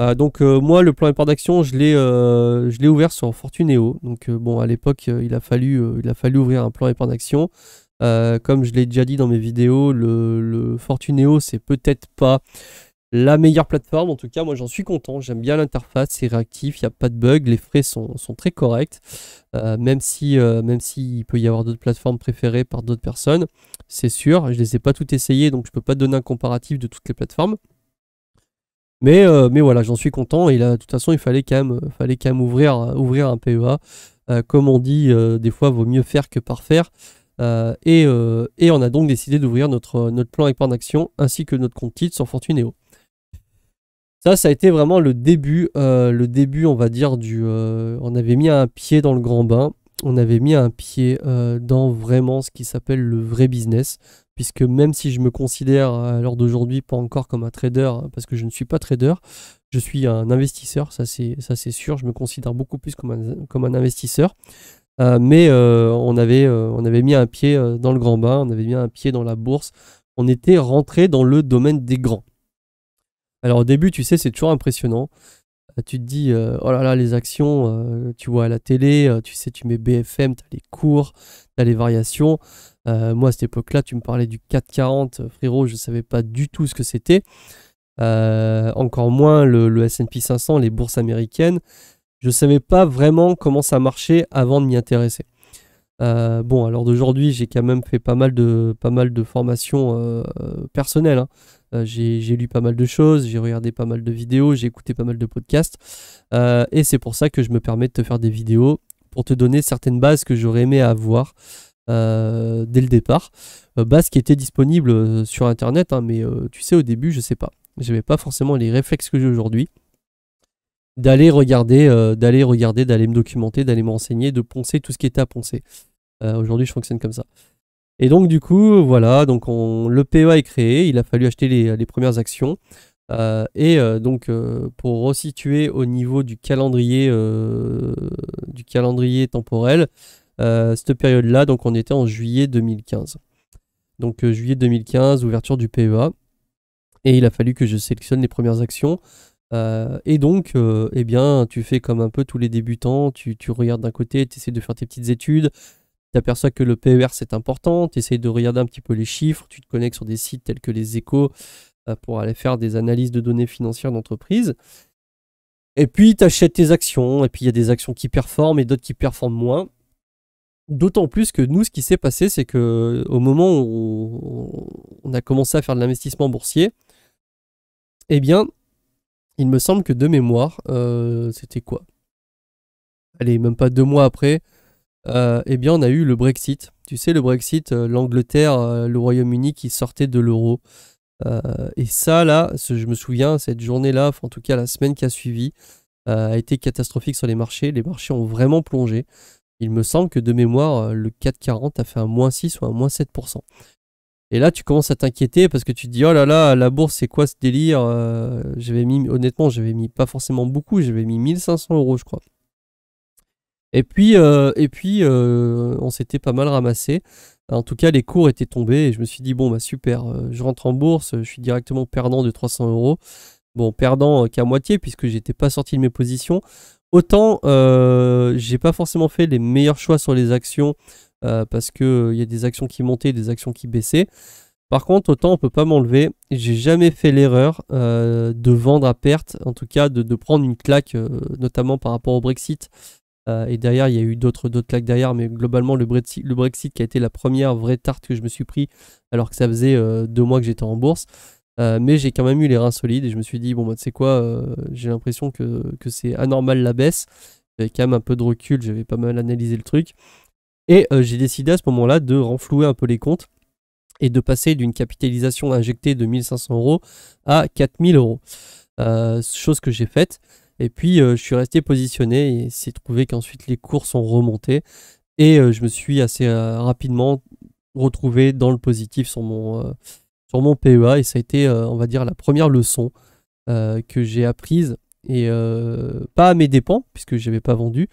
Euh, donc euh, moi, le plan épargne d'action, je l'ai, euh, je ouvert sur Fortuneo. Donc bon, à l'époque, il a fallu, il a fallu ouvrir un plan épargne d'action. comme je l'ai déjà dit dans mes vidéos, le, Fortuneo, c'est peut-être pas la meilleure plateforme. En tout cas, moi, j'en suis content. J'aime bien l'interface, c'est réactif, il n'y a pas de bug, les frais sont, très corrects, même si, même s'il peut y avoir d'autres plateformes préférées par d'autres personnes, c'est sûr. Je ne les ai pas toutes essayées, donc je ne peux pas donner un comparatif de toutes les plateformes. Euh, mais, voilà, j'en suis content. Et là, de toute façon, il fallait quand même, euh, fallait quand même ouvrir, euh, ouvrir un PEA. comme on dit, des fois, vaut mieux faire que parfaire. Et, et, on a donc décidé d'ouvrir notre, notre plan épargne action ainsi que notre compte titre sur Fortuneo. Ça, ça a été vraiment le début, le début, on va dire, du. on avait mis un pied dans le grand bain. On avait mis un pied dans vraiment ce qui s'appelle le vrai business puisque même si je me considère euh, à l'heure d'aujourd'hui pas encore comme un trader, euh, parce que je ne suis pas trader, je suis un investisseur, ça c'est, sûr, je me considère beaucoup plus comme un, comme un investisseur. Euh, mais on, avait, on avait mis un pied dans le grand bain, on avait mis un pied dans la bourse, on était rentré dans le domaine des grands. Alors au début, tu sais, c'est toujours impressionnant. Tu te dis, oh là là, les actions, tu vois à la télé, tu sais, tu mets BFM, tu as les cours, tu as les variations. Euh, moi, à cette époque-là, tu me parlais du 440, euh, frérot, je savais pas du tout ce que c'était. Euh, encore moins le, SP 500, les bourses américaines. Je savais pas vraiment comment ça marchait avant de m'y intéresser. bon, alors d'aujourd'hui, j'ai quand même fait pas mal de, pas mal de formations personnelles. Hein. j'ai lu pas mal de choses, j'ai regardé pas mal de vidéos, j'ai écouté pas mal de podcasts. et c'est pour ça que je me permets de te faire des vidéos pour te donner certaines bases que j'aurais aimé avoir. Euh, dès le départ. Ce euh, qui était disponible euh, sur internet, hein, mais tu sais, au début, je sais pas. J'avais pas forcément les réflexes que j'ai aujourd'hui d'aller regarder, d'aller regarder, d'aller me documenter, d'aller me renseigner, de poncer tout ce qui était à poncer. Aujourd'hui, je fonctionne comme ça. Et donc, du coup, voilà, donc on, le PEA est créé, il a fallu acheter les, premières actions. et donc, pour resituer au niveau du calendrier, du calendrier temporel, euh, cette période-là, donc on était en juillet 2015. Donc euh, juillet 2015, ouverture du PEA. Et il a fallu que je sélectionne les premières actions. Euh, et donc, eh bien, tu fais comme un peu tous les débutants, tu, regardes d'un côté, tu essaies de faire tes petites études, tu aperçois que le PER c'est important, tu essaies de regarder un petit peu les chiffres, tu te connectes sur des sites tels que les échos pour aller faire des analyses de données financières d'entreprise. Et puis, tu achètes tes actions, et puis il y a des actions qui performent et d'autres qui performent moins. D'autant plus que nous, ce qui s'est passé, c'est que au moment où on a commencé à faire de l'investissement boursier, eh bien, il me semble que de mémoire, euh, c'était quoi Allez, même pas deux mois après, euh, eh bien, on a eu le Brexit. Tu sais, le Brexit, euh, l'Angleterre, le Royaume-Uni qui sortait de l'euro. et ça, là, je me souviens, cette journée-là, en tout cas la semaine qui a suivi, a été catastrophique sur les marchés. Les marchés ont vraiment plongé. Il me semble que de mémoire, euh, le 440 a fait un moins 6 ou un moins 7%. Et là, tu commences à t'inquiéter parce que tu te dis oh là là, la bourse, c'est quoi ce délire euh, J'avais mis, honnêtement, j'avais mis pas forcément beaucoup, j'avais mis 1500 euros, je crois. Et puis, euh, et puis on s'était pas mal ramassé. En tout cas, les cours étaient tombés et je me suis dit bon, bah super, je rentre en bourse, je suis directement perdant de 300 euros. Bon, perdant qu'à moitié puisque j'étais pas sorti de mes positions. Autant, euh, j'ai pas forcément fait les meilleurs choix sur les actions euh, parce que euh, il y a des actions qui montaient des actions qui baissaient. Par contre, autant on peut pas m'enlever. J'ai jamais fait l'erreur euh, de vendre à perte, en tout cas de, prendre une claque, notamment par rapport au Brexit. et derrière, il y a eu d'autres claques derrière, mais globalement, le Brexit, le Brexit qui a été la première vraie tarte que je me suis pris, alors que ça faisait deux mois que j'étais en bourse. Euh, mais j'ai quand même eu les reins solides et je me suis dit, bon, bah, tu sais quoi, euh, j'ai l'impression que, c'est anormal la baisse. J'avais quand même un peu de recul, j'avais pas mal analysé le truc. Et euh, j'ai décidé à ce moment-là de renflouer un peu les comptes et de passer d'une capitalisation injectée de 1500 euros à 4000 euros. chose que j'ai faite. Et puis, je suis resté positionné et s'est trouvé qu'ensuite les cours sont remontés. Et je me suis assez rapidement retrouvé dans le positif sur mon sur mon PEA et ça a été, euh, on va dire, la première leçon euh, que j'ai apprise et euh, pas à mes dépens puisque je n'avais pas vendu,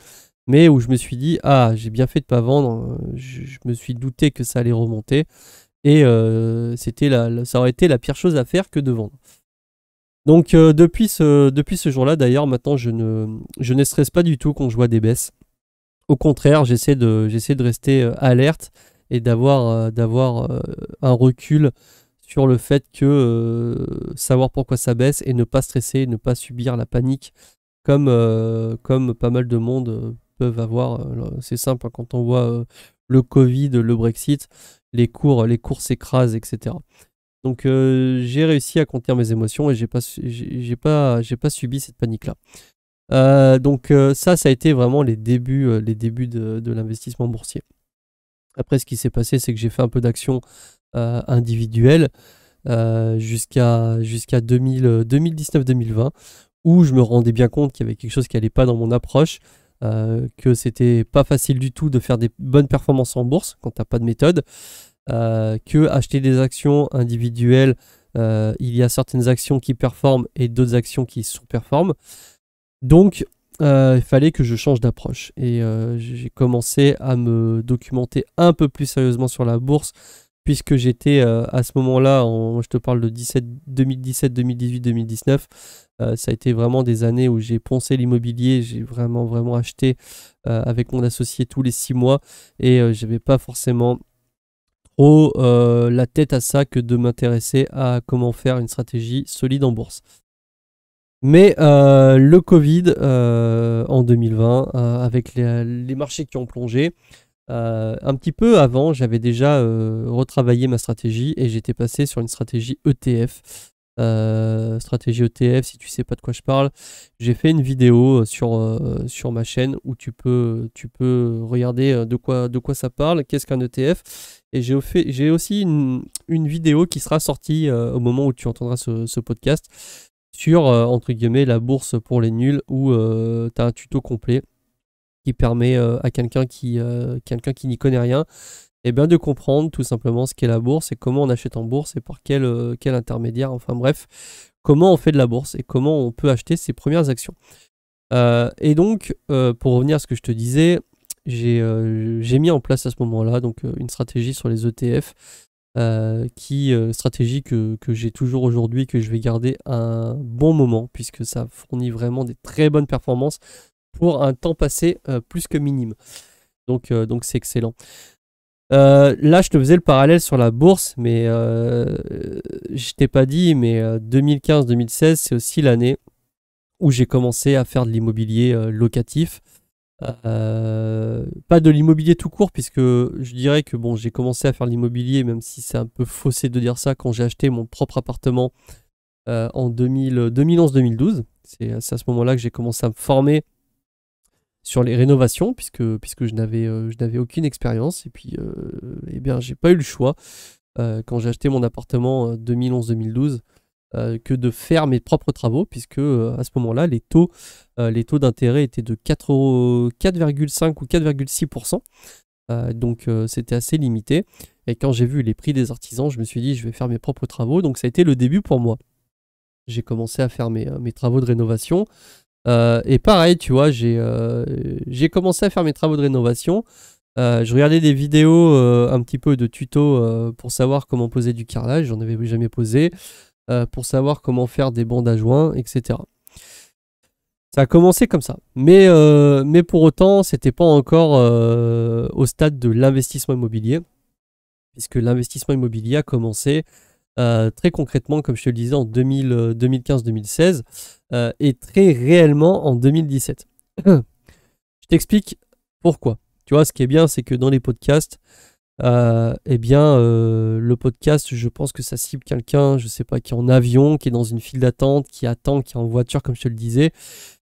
mais où je me suis dit ah j'ai bien fait de pas vendre, je, me suis douté que ça allait remonter et c'était la, ça aurait été la pire chose à faire que de vendre. Donc depuis ce, depuis ce jour-là, d'ailleurs, maintenant, je ne, je ne stresse pas du tout quand je vois des baisses. Au contraire, j'essaie de, de rester alerte et d'avoir un recul sur le fait que euh, savoir pourquoi ça baisse et ne pas stresser, ne pas subir la panique comme, euh, comme pas mal de monde euh, peuvent avoir. C'est simple hein, quand on voit le Covid, le Brexit, les cours les cours s'écrasent, etc. Donc j'ai réussi à contenir mes émotions et j'ai pas pas pas subi cette panique là. donc ça, ça a été vraiment les débuts, les de l'investissement boursier. Après, ce qui s'est passé, c'est que j'ai fait un peu d'actions euh, individuelles euh, jusqu'à 2019-2020, euh, où je me rendais bien compte qu'il y avait quelque chose qui n'allait pas dans mon approche, euh, que c'était pas facile du tout de faire des bonnes performances en bourse quand tu n'as pas de méthode, que acheter des actions individuelles, il y a certaines actions qui performent et d'autres actions qui sous-performent. Donc, euh, il fallait que je change d'approche. Et euh, j'ai commencé à me documenter un peu plus sérieusement sur la bourse, puisque j'étais euh, à ce moment-là, je te parle de 2017, 2018, 2019. ça a été vraiment des années où j'ai poncé l'immobilier, j'ai vraiment, vraiment acheté avec mon associé tous les six mois, et je n'avais pas forcément trop la tête à ça que de m'intéresser à comment faire une stratégie solide en bourse. Mais euh, le Covid euh, en 2020, euh, avec les, marchés qui ont plongé, un petit peu avant, j'avais déjà retravaillé ma stratégie et j'étais passé sur une stratégie ETF. stratégie ETF, si tu ne sais pas de quoi je parle, j'ai fait une vidéo sur, sur ma chaîne où tu peux, tu peux regarder de quoi, de quoi ça parle, qu'est-ce qu'un ETF. Et j'ai aussi une, vidéo qui sera sortie au moment où tu entendras ce podcast sur, euh, entre guillemets, la bourse pour les nuls, où euh, tu as un tuto complet qui permet euh, à quelqu'un qui, quelqu'un qui n'y connaît rien et eh bien de comprendre tout simplement ce qu'est la bourse et comment on achète en bourse et par quel, quel, intermédiaire, enfin bref, comment on fait de la bourse et comment on peut acheter ses premières actions. et donc, pour revenir à ce que je te disais, j'ai mis en place à ce moment-là donc une stratégie sur les ETF euh, qui euh, stratégie que, j'ai toujours aujourd'hui, que je vais garder un bon moment, puisque ça fournit vraiment des très bonnes performances pour un temps passé euh, plus que minime. Donc donc c'est excellent. là, je te faisais le parallèle sur la bourse, mais je t'ai pas dit, mais 2015-2016, c'est aussi l'année où j'ai commencé à faire de l'immobilier locatif. Euh, pas de l'immobilier tout court, puisque je dirais que bon, j'ai commencé à faire l'immobilier, même si c'est un peu faussé de dire ça, quand j'ai acheté mon propre appartement euh, en 2011-2012. C'est à ce moment-là que j'ai commencé à me former sur les rénovations, puisque, puisque je n'avais euh, aucune expérience, et puis eh bien j'ai pas eu le choix. quand j'ai acheté mon appartement 2011-2012, euh, que de faire mes propres travaux, puisque euh, à ce moment-là, les taux, euh, les taux d'intérêt étaient de 4,5 ou 4,6%. donc c'était assez limité. Et quand j'ai vu les prix des artisans, je me suis dit, je vais faire mes propres travaux. Donc ça a été le début pour moi. J'ai commencé à faire mes, travaux de rénovation. et pareil, tu vois, j'ai commencé à faire mes travaux de rénovation. je regardais des vidéos un petit peu de tutos pour savoir comment poser du carrelage. J'en avais jamais posé. Euh, pour savoir comment faire des bandes à joints, etc. Ça a commencé comme ça. Mais, euh, mais pour autant, ce n'était pas encore euh, au stade de l'investissement immobilier, puisque l'investissement immobilier a commencé très concrètement, comme je te le disais, en 2015-2016, et très réellement en 2017. je t'explique pourquoi. Tu vois, ce qui est bien, c'est que dans les podcasts, euh, eh bien, euh, le podcast, je pense que ça cible quelqu'un, je ne sais pas, qui est en avion, qui est dans une file d'attente, qui attend, qui est en voiture, comme je te le disais,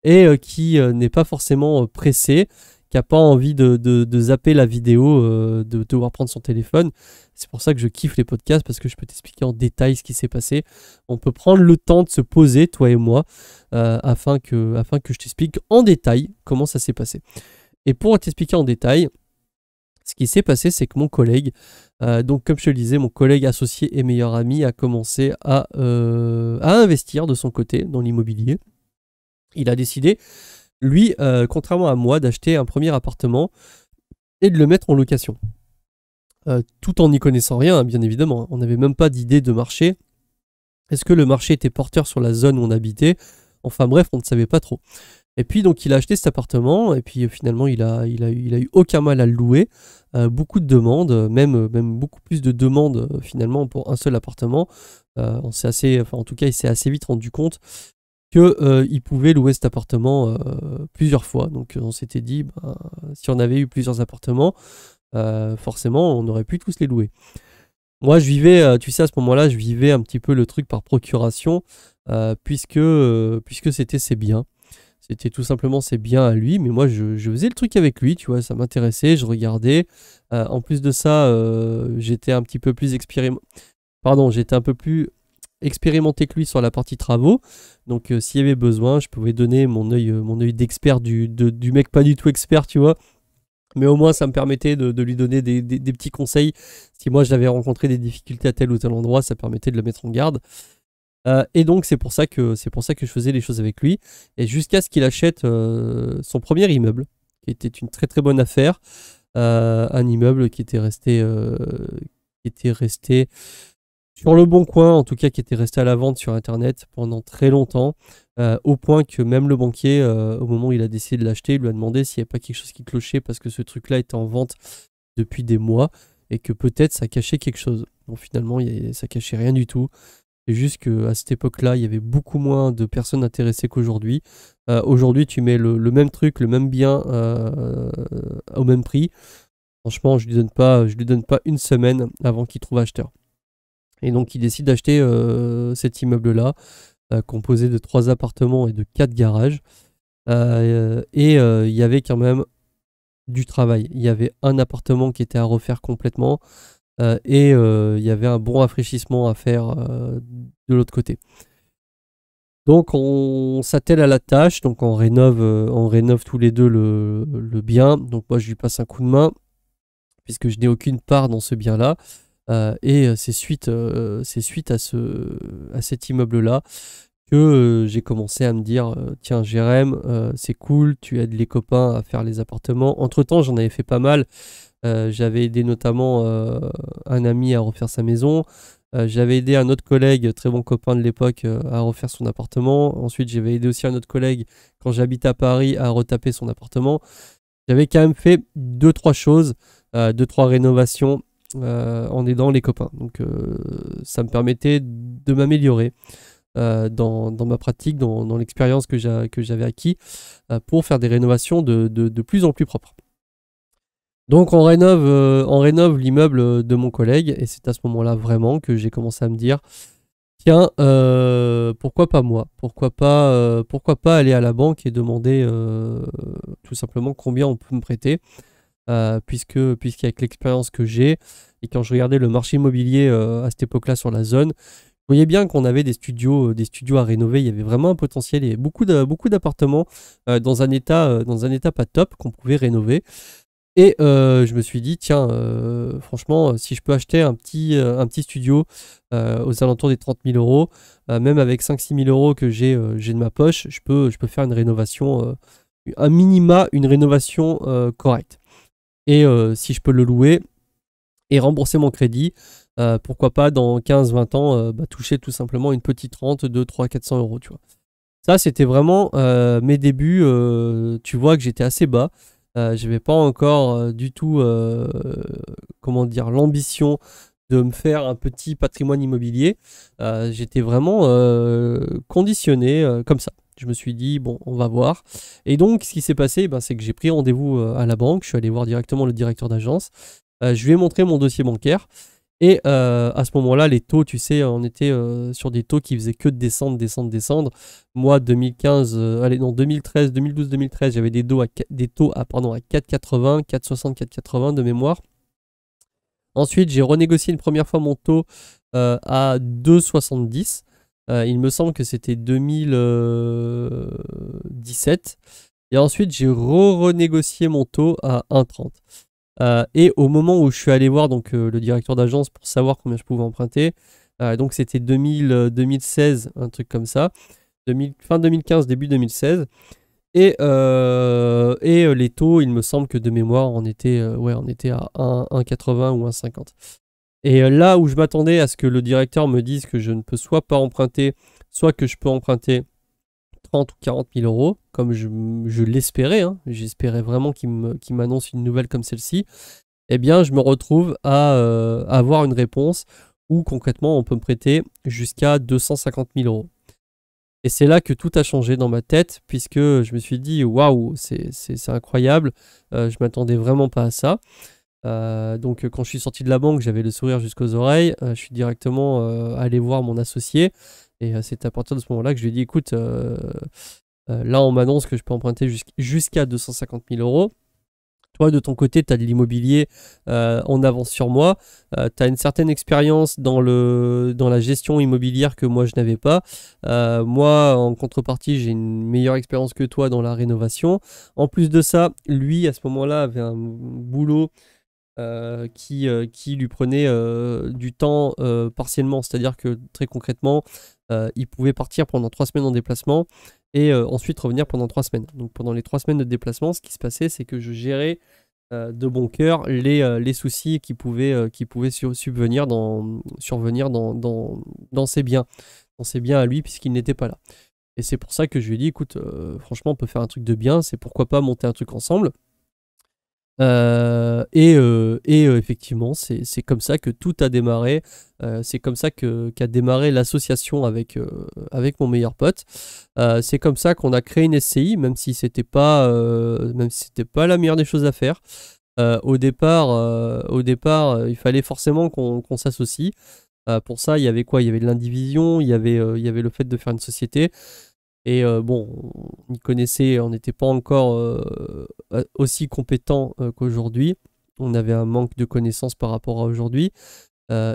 et euh, qui n'est pas forcément pressé, qui n'a pas envie de, zapper la vidéo, de devoir prendre son téléphone. C'est pour ça que je kiffe les podcasts, parce que je peux t'expliquer en détail ce qui s'est passé. On peut prendre le temps de se poser, toi et moi, afin, que, afin que je t'explique en détail comment ça s'est passé. Et pour t'expliquer en détail, ce qui s'est passé, c'est que mon collègue, euh, donc comme je le disais, mon collègue associé et meilleur ami a commencé à, euh, investir de son côté dans l'immobilier. Il a décidé, lui, euh, contrairement à moi, d'acheter un premier appartement et de le mettre en location. tout en n'y connaissant rien, hein, bien évidemment. Hein. On n'avait même pas d'idée de marché. Est-ce que le marché était porteur sur la zone où on habitait Enfin bref, on ne savait pas trop. Et puis donc il a acheté cet appartement et puis euh, finalement il a, il a, il a eu aucun mal à le louer. Euh, beaucoup de demandes, euh, même, même beaucoup plus de demandes finalement pour un seul appartement. on s'est assez, en tout cas il s'est assez vite rendu compte qu'il pouvait louer cet appartement plusieurs fois. Donc on s'était dit, ben, si on avait eu plusieurs appartements, forcément on aurait pu tous les louer. Moi, je vivais, tu sais, à ce moment-là, je vivais un petit peu le truc par procuration, puisque, puisque c'était ses biens. C'était tout simplement c'est bien à lui, mais moi je, faisais le truc avec lui, tu vois, ça m'intéressait, je regardais. Euh, en plus de ça, euh, j'étais un petit peu plus expérimenté. Pardon, j'étais un peu plus expérimenté que lui sur la partie travaux. Donc euh, s'il y avait besoin, je pouvais donner mon œil, mon œil d'expert du, du mec pas du tout expert, tu vois. Mais au moins, ça me permettait de, lui donner des, des, petits conseils. Si moi j'avais rencontré des difficultés à tel ou tel endroit, ça permettait de le mettre en garde. Euh, et donc c'est pour ça que c'est pour ça que je faisais les choses avec lui. Et jusqu'à ce qu'il achète euh, son premier immeuble, qui était une très très bonne affaire, euh, un immeuble qui était resté qui était resté sur le bon coin, en tout cas qui était resté à la vente sur internet pendant très longtemps, au point que même le banquier, au moment où il a décidé de l'acheter, lui a demandé s'il n'y avait pas quelque chose qui clochait parce que ce truc-là était en vente depuis des mois et que peut-être ça cachait quelque chose. Bon, finalement, ça cachait rien du tout. C'est juste qu'à cette époque-là, il y avait beaucoup moins de personnes intéressées qu'aujourd'hui. Euh, aujourd'hui, tu mets le, même truc, le même bien euh, au même prix. Franchement, je lui lui donne pas une semaine avant qu'il trouve acheteur. Et donc, il décide d'acheter euh, cet immeuble-là, composé de trois appartements et de quatre garages. et il y avait quand même du travail. Il y avait un appartement qui était à refaire complètement. Euh, et euh, il y avait un bon rafraîchissement à faire euh, de l'autre côté. Donc on s'attelle à la tâche, donc on rénove, on rénove tous les deux le, bien. Donc moi je lui passe un coup de main, puisque je n'ai aucune part dans ce bien-là. et c'est suite, à, à cet immeuble-là que euh, j'ai commencé à me dire euh, tiens Jérém euh, c'est cool tu aides les copains à faire les appartements entre temps j'en avais fait pas mal j'avais aidé notamment un ami à refaire sa maison j'avais aidé un autre collègue, très bon copain de l'époque, à refaire son appartement. Ensuite, j'avais aidé aussi un autre collègue, quand j'habite à Paris, à retaper son appartement. J'avais quand même fait deux, trois choses, 2 deux, trois rénovations en aidant les copains. Donc, ça me permettait de m'améliorer. Euh, dans, ma pratique, dans, l'expérience que j'avais acquis, euh, pour faire des rénovations de, plus en plus propres. Donc euh, on rénove, l'immeuble de mon collègue, et c'est à ce moment-là vraiment que j'ai commencé à me dire, tiens, pourquoi pas moi pourquoi pas, pourquoi pas aller à la banque et demander tout simplement combien on peut me prêter puisque puisqu'avec l'expérience que j'ai, et quand je regardais le marché immobilier à cette époque-là sur la zone, vous voyez bien qu'on avait des studios, euh, des studios à rénover. Il y avait vraiment un potentiel et beaucoup beaucoup d'appartements euh, dans un état, euh, dans un état pas top qu'on pouvait rénover. Et je me suis dit tiens, franchement, si je peux acheter un petit, un petit studio aux alentours des 30 000 euros, même avec 5-6 000 euros que j'ai, j'ai de ma poche, je peux, je peux faire une rénovation, un minima, une rénovation correcte. Et si je peux le louer et rembourser mon crédit, euh, pourquoi pas dans 15-20 ans euh, bah, toucher tout simplement une petite rente de 300 400 euros, tu vois. Ça, c'était vraiment euh, mes débuts. tu vois que j'étais assez bas. je n'avais pas encore du tout, comment dire, l'ambition de me faire un petit patrimoine immobilier. j'étais vraiment conditionné comme ça. Je me suis dit, bon, on va voir. Et donc, ce qui s'est passé, ben, c'est que j'ai pris rendez-vous à la banque. Je suis allé voir directement le directeur d'agence. je lui ai montré mon dossier bancaire. Et euh, à ce moment-là, les taux, tu sais, on était euh, sur des taux qui faisaient que descendre, descendre, descendre. Moi, 2015, euh, allez, non, 2013, 2012, 2013, j'avais des, des taux à, à 4,80, 4,60, 4,80 de mémoire. Ensuite, j'ai renégocié une première fois mon taux à 2,70. il me semble que c'était 2017. Et ensuite, j'ai re-renégocié mon taux à 1,30. Euh, et au moment où je suis allé voir donc, euh, le directeur d'agence pour savoir combien je pouvais emprunter, euh, donc c'était 2016, un truc comme ça, 2000, fin 2015, début 2016. Et, et les taux, il me semble que de mémoire, on était, ouais, on était à 1,80 ou 1,50. Et là où je m'attendais à ce que le directeur me dise que je ne peux soit pas emprunter, soit que je peux emprunter ou 40 000 euros, comme je, l'espérais. Hein. J'espérais vraiment qu'il m'annonce une nouvelle comme celle-ci. et eh bien, je me retrouve à, euh, avoir une réponse où concrètement on peut me prêter jusqu'à 250 000 euros. Et c'est là que tout a changé dans ma tête, puisque je me suis dit waouh, c'est incroyable, euh, je m'attendais vraiment pas à ça. Euh, donc quand je suis sorti de la banque, j'avais le sourire jusqu'aux oreilles, je suis directement allé voir mon associé et euh, c'est à partir de ce moment-là que je lui ai dit, écoute, euh, euh, là on m'annonce que je peux emprunter jusqu'à 250 000 euros. Toi, de ton côté, tu as de l'immobilier en avance sur moi. tu as une certaine expérience dans, dans la gestion immobilière que moi, je n'avais pas. moi, en contrepartie, j'ai une meilleure expérience que toi dans la rénovation. En plus de ça, lui, à ce moment-là, avait un boulot euh, euh, qui, lui prenait euh, du temps partiellement. C'est-à-dire que très concrètement, il pouvait partir pendant trois semaines en déplacement et ensuite revenir pendant trois semaines. Donc pendant les trois semaines de déplacement, ce qui se passait, c'est que je gérais de bon cœur les, les soucis qui pouvaient, qui pouvaient sur dans, survenir dans, dans, ses biens, dans ses biens à lui, puisqu'il n'était pas là. Et c'est pour ça que je lui ai dit, écoute, franchement, on peut faire un truc de bien, c'est pourquoi pas monter un truc ensemble. Euh, et, euh, et euh, effectivement, c'est comme ça que tout a démarré. c'est comme ça qu'a démarré l'association avec, avec mon meilleur pote. c'est comme ça qu'on a créé une SCI, même si c'était pas, même si c'était pas la meilleure des choses à faire. au départ, au départ, il fallait forcément qu'on s'associe. pour ça, il y avait quoi Il y avait de l'indivision, il, y avait il y avait le fait de faire une société. Et euh, bon, on y connaissait, on n'était pas encore euh, aussi compétent euh, qu'aujourd'hui. On avait un manque de connaissances par rapport à aujourd'hui.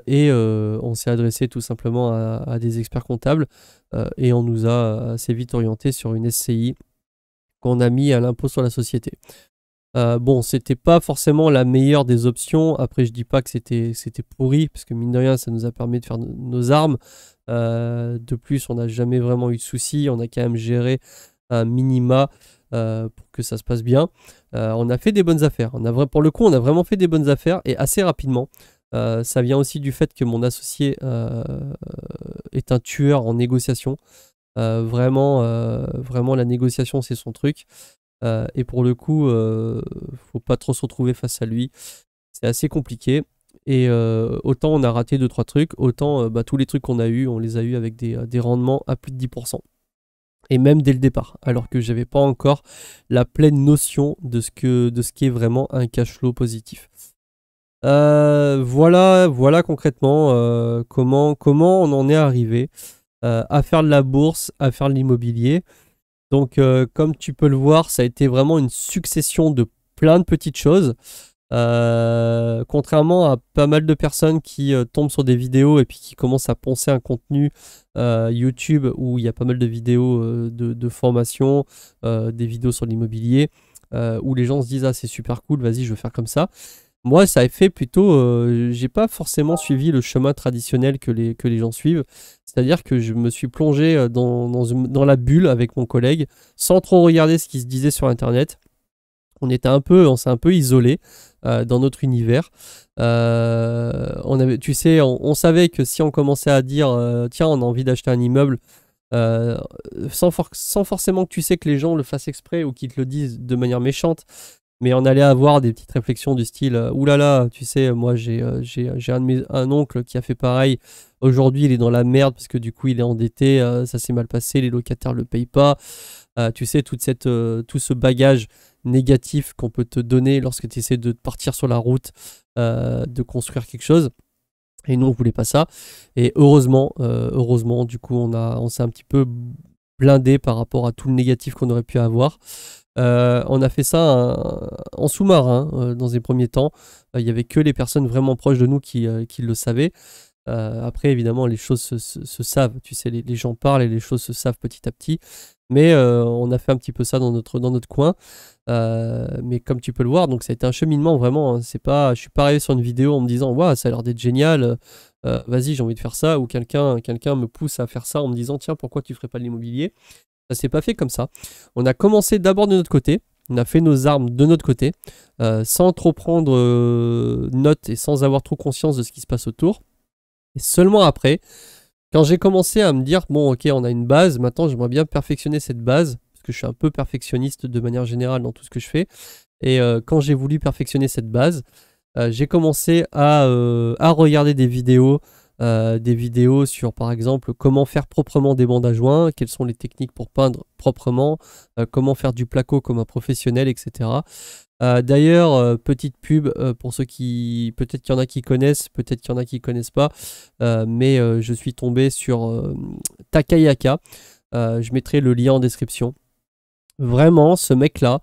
et on s'est adressé tout simplement à, des experts comptables. et on nous a assez vite orienté sur une SCI qu'on a mis à l'impôt sur la société. bon, c'était pas forcément la meilleure des options. Après, je dis pas que c'était pourri, parce que mine de rien, ça nous a permis de faire nos armes. Euh, de plus, on n'a jamais vraiment eu de soucis. On a quand même géré un minima euh, pour que ça se passe bien. Euh, on a fait des bonnes affaires. On a, pour le coup, on a vraiment fait des bonnes affaires et assez rapidement. ça vient aussi du fait que mon associé est un tueur en négociation. vraiment, vraiment, la négociation, c'est son truc. et pour le coup, faut pas trop se retrouver face à lui. C'est assez compliqué. Et euh, autant on a raté 2-3 trucs, autant euh, bah, tous les trucs qu'on a eu, on les a eu avec des, euh, rendements à plus de 10%. Et même dès le départ, alors que j'avais pas encore la pleine notion de ce que de qu'est vraiment un cash flow positif. voilà, voilà concrètement comment on en est arrivé à faire de la bourse, à faire de l'immobilier. Donc comme tu peux le voir, ça a été vraiment une succession de plein de petites choses. Euh, contrairement à pas mal de personnes qui euh, tombent sur des vidéos et puis qui commencent à poncer un contenu euh, YouTube où il y a pas mal de vidéos de, formation, des vidéos sur l'immobilier, où les gens se disent ah c'est super cool, vas-y je vais faire comme ça. Moi ça a fait plutôt, j'ai pas forcément suivi le chemin traditionnel que les, que les gens suivent, c'est-à-dire que je me suis plongé dans, la bulle avec mon collègue sans trop regarder ce qui se disait sur internet on était un peu, on s'est un peu isolé. Euh, dans notre univers. Euh, on avait, tu sais, on, savait que si on commençait à dire euh, tiens, on a envie d'acheter un immeuble, sans, forcément que tu sais que les gens le fassent exprès ou qu'ils te le disent de manière méchante, mais on allait avoir des petites réflexions du style oulala, tu sais, moi j'ai un, un oncle qui a fait pareil. Aujourd'hui, il est dans la merde parce que du coup, il est endetté, ça s'est mal passé, les locataires le payent pas. tu sais, toute cette, tout ce bagage négatif qu'on peut te donner lorsque tu essaies de partir sur la route, euh, de construire quelque chose. Et nous, on voulait pas ça. Et heureusement, euh, heureusement, du coup, on, a, on s'est un petit peu blindé par rapport à tout le négatif qu'on aurait pu avoir. Euh, on a fait ça en sous-marin dans les premiers temps. Il y avait que les personnes vraiment proches de nous qui, qui le savaient. Euh, après, évidemment, les choses se, savent. Tu sais, les, gens parlent et les choses se savent petit à petit. Mais euh, on a fait un petit peu ça dans notre, dans notre coin. Euh, mais comme tu peux le voir, donc ça a été un cheminement vraiment. Hein. C'est pas, je suis pas arrivé sur une vidéo en me disant, waouh, ça a l'air d'être génial. Vas-y, j'ai envie de faire ça. Ou quelqu'un, quelqu'un me pousse à faire ça en me disant, tiens, pourquoi tu ne ferais pas de l'immobilier Ça s'est pas fait comme ça. On a commencé d'abord de notre côté. On a fait nos armes de notre côté, sans trop prendre note et sans avoir trop conscience de ce qui se passe autour. Et seulement après, quand j'ai commencé à me dire, bon ok, on a une base, maintenant j'aimerais bien perfectionner cette base, parce que je suis un peu perfectionniste de manière générale dans tout ce que je fais, et euh, quand j'ai voulu perfectionner cette base, euh, j'ai commencé euh, à regarder des vidéos, euh, des vidéos sur par exemple comment faire proprement des bandes à joints, quelles sont les techniques pour peindre proprement, euh, comment faire du placo comme un professionnel, etc. Euh, d'ailleurs, petite pub pour ceux qui peut-être qu'il y en a qui connaissent, peut-être qu'il y en a qui connaissent pas, mais je suis tombé sur Takayaka. je mettrai le lien en description. Vraiment, ce mec-là,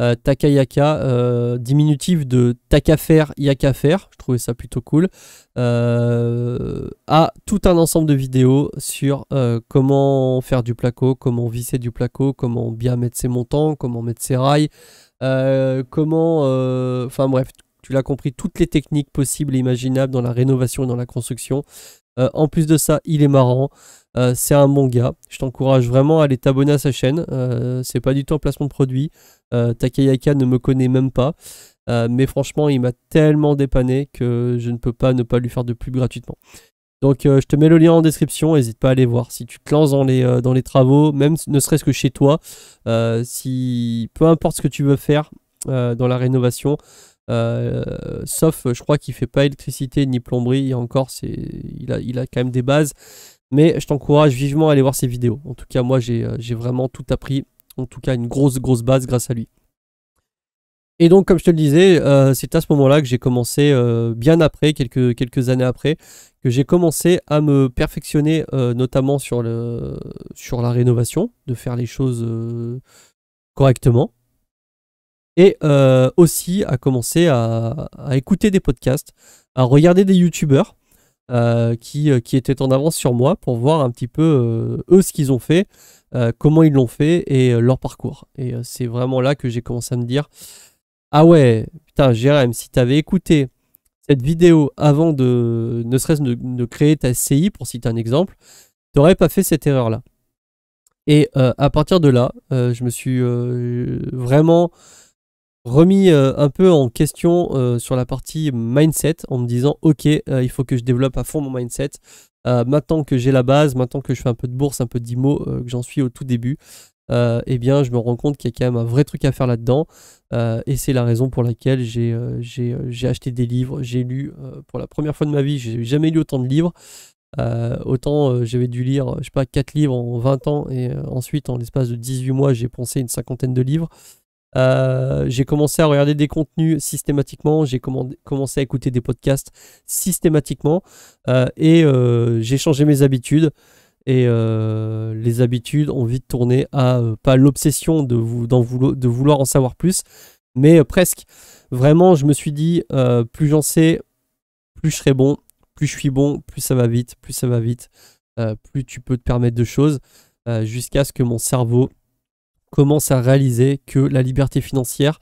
euh, Takayaka, euh, diminutif de Takafer, Yakafer, je trouvais ça plutôt cool, euh, a tout un ensemble de vidéos sur comment faire du placo, comment visser du placo, comment bien mettre ses montants, comment mettre ses rails, comment... Enfin bref, tu l'as compris, toutes les techniques possibles et imaginables dans la rénovation et dans la construction. en plus de ça, il est marrant. Euh, c'est un bon gars. Je t'encourage vraiment à aller t'abonner à sa chaîne. Euh, c'est pas du tout un placement de produit. Euh, Takayaka ne me connaît même pas. mais franchement, il m'a tellement dépanné que je ne peux pas ne pas lui faire de pub gratuitement. Donc je te mets le lien en description, n'hésite pas à aller voir. Si tu te lances dans les, dans les travaux, même ne serait-ce que chez toi, si peu importe ce que tu veux faire dans la rénovation, sauf, je crois qu'il fait pas électricité ni plomberie. encore, il a, il a quand même des bases. Mais je t'encourage vivement à aller voir ses vidéos. En tout cas, moi, euh, j'ai vraiment tout appris. En tout cas, une grosse, grosse base grâce à lui. Et donc, comme je te le disais, euh, c'est à ce moment-là que j'ai commencé, euh, bien après, quelques, quelques années après, que j'ai commencé à me perfectionner, notamment sur, le, sur la rénovation, de faire les choses correctement. Et aussi à commencer à, à écouter des podcasts, à regarder des youtubeurs euh, qui, euh, qui étaient en avance sur moi pour voir un petit peu euh, eux ce qu'ils ont fait, comment ils l'ont fait et leur parcours. Et c'est vraiment là que j'ai commencé à me dire Ah ouais, putain, Jérém, si t'avais écouté cette vidéo avant de, ne serait-ce de, de, créer ta ci pour citer un exemple, t'aurais pas fait cette erreur-là. Et à partir de là, je me suis vraiment remis euh, un peu en question euh, sur la partie mindset en me disant ok euh, il faut que je développe à fond mon mindset maintenant que j'ai la base maintenant que je fais un peu de bourse un peu d'IMO que j'en suis au tout début eh bien je me rends compte qu'il y a quand même un vrai truc à faire là-dedans et c'est la raison pour laquelle j'ai j'ai acheté des livres j'ai lu pour la première fois de ma vie j'ai jamais lu autant de livres autant j'avais dû lire, je sais pas, 4 livres en 20 ans et ensuite en l'espace de 18 mois j'ai poncé une cinquantaine de livres. Euh, j'ai commencé à regarder des contenus systématiquement, j'ai commencé à écouter des podcasts systématiquement euh, et euh, j'ai changé mes habitudes. Et les habitudes ont vite tourné à pas l'obsession de, de, vouloir en savoir plus, mais presque. Vraiment, je me suis dit, plus j'en sais, plus je serai bon, plus je suis bon, plus ça va vite, plus ça va vite, plus tu peux te permettre de choses, jusqu'à ce que mon cerveau commence à réaliser que la liberté financière,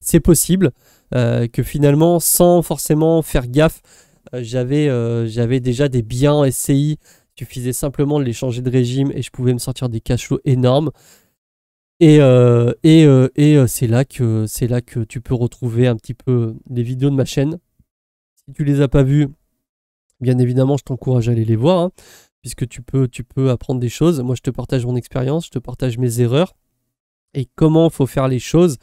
c'est possible, euh, que finalement, sans forcément faire gaffe, euh, j'avais, euh, j'avais déjà des biens SCI, suffisait simplement de les changer de régime et je pouvais me sortir des cash flows énormes. Et, et, c'est, là que, là que tu peux retrouver un petit peu les vidéos de ma chaîne. Si tu ne les as pas vues, bien évidemment, je t'encourage à aller les voir, hein, puisque tu peux, tu peux apprendre des choses. Moi, je te partage mon expérience, je te partage mes erreurs et comment faut faire les choses.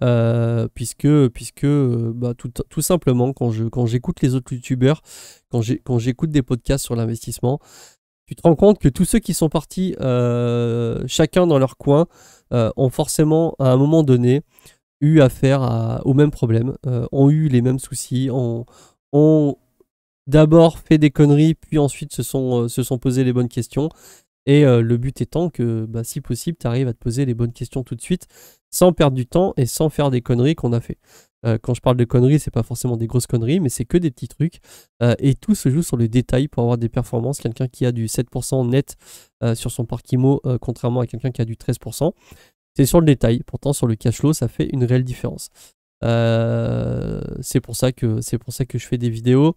Euh, puisque puisque euh, bah, tout, simplement quand je quand j'écoute les autres youtubeurs quand j'ai quand j'écoute des podcasts sur l'investissement tu te rends compte que tous ceux qui sont partis euh, chacun dans leur coin ont forcément à un moment donné eu affaire au même problème, ont eu les mêmes soucis ont, ont d'abord fait des conneries puis ensuite se sont se sont posé les bonnes questions et euh, le but étant que, bah, si possible, tu arrives à te poser les bonnes questions tout de suite, sans perdre du temps et sans faire des conneries qu'on a fait. Euh, quand je parle de conneries, c'est pas forcément des grosses conneries, mais c'est que des petits trucs. Euh, et tout se joue sur le détail pour avoir des performances. Quelqu'un qui a du 7% net sur son parc contrairement à quelqu'un qui a du 13%, c'est sur le détail. Pourtant, sur le cash flow, ça fait une réelle différence. c'est pour ça que c'est pour ça que je fais des vidéos.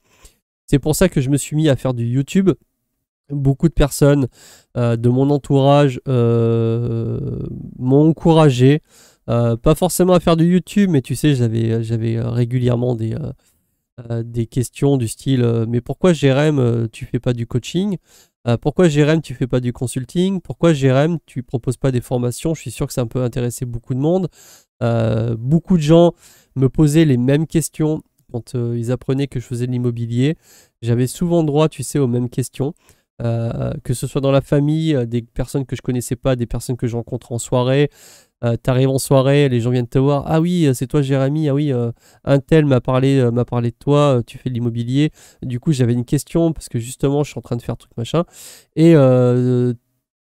C'est pour ça que je me suis mis à faire du YouTube beaucoup de personnes euh, de mon entourage euh, m'ont encouragé. Euh, pas forcément à faire du YouTube, mais tu sais, j'avais, régulièrement des, questions du style Mais pourquoi Jérém, tu fais pas du coaching pourquoi Jérém, tu fais pas du consulting Pourquoi Jérém, tu proposes pas des formations Je suis sûr que ça peut intéresser beaucoup de monde. beaucoup de gens me posaient les mêmes questions quand ils apprenaient que je faisais de l'immobilier. J'avais souvent droit, tu sais, aux mêmes questions. Euh, que ce soit dans la famille, euh, des personnes que je connaissais pas, des personnes que je rencontre en soirée. Euh, tu arrives en soirée, les gens viennent te voir. Ah oui, c'est toi Jérémy. Ah oui, un tel m'a parlé, m'a parlé de toi. tu fais de l'immobilier. Du coup, j'avais une question parce que justement, je suis en train de faire truc machin et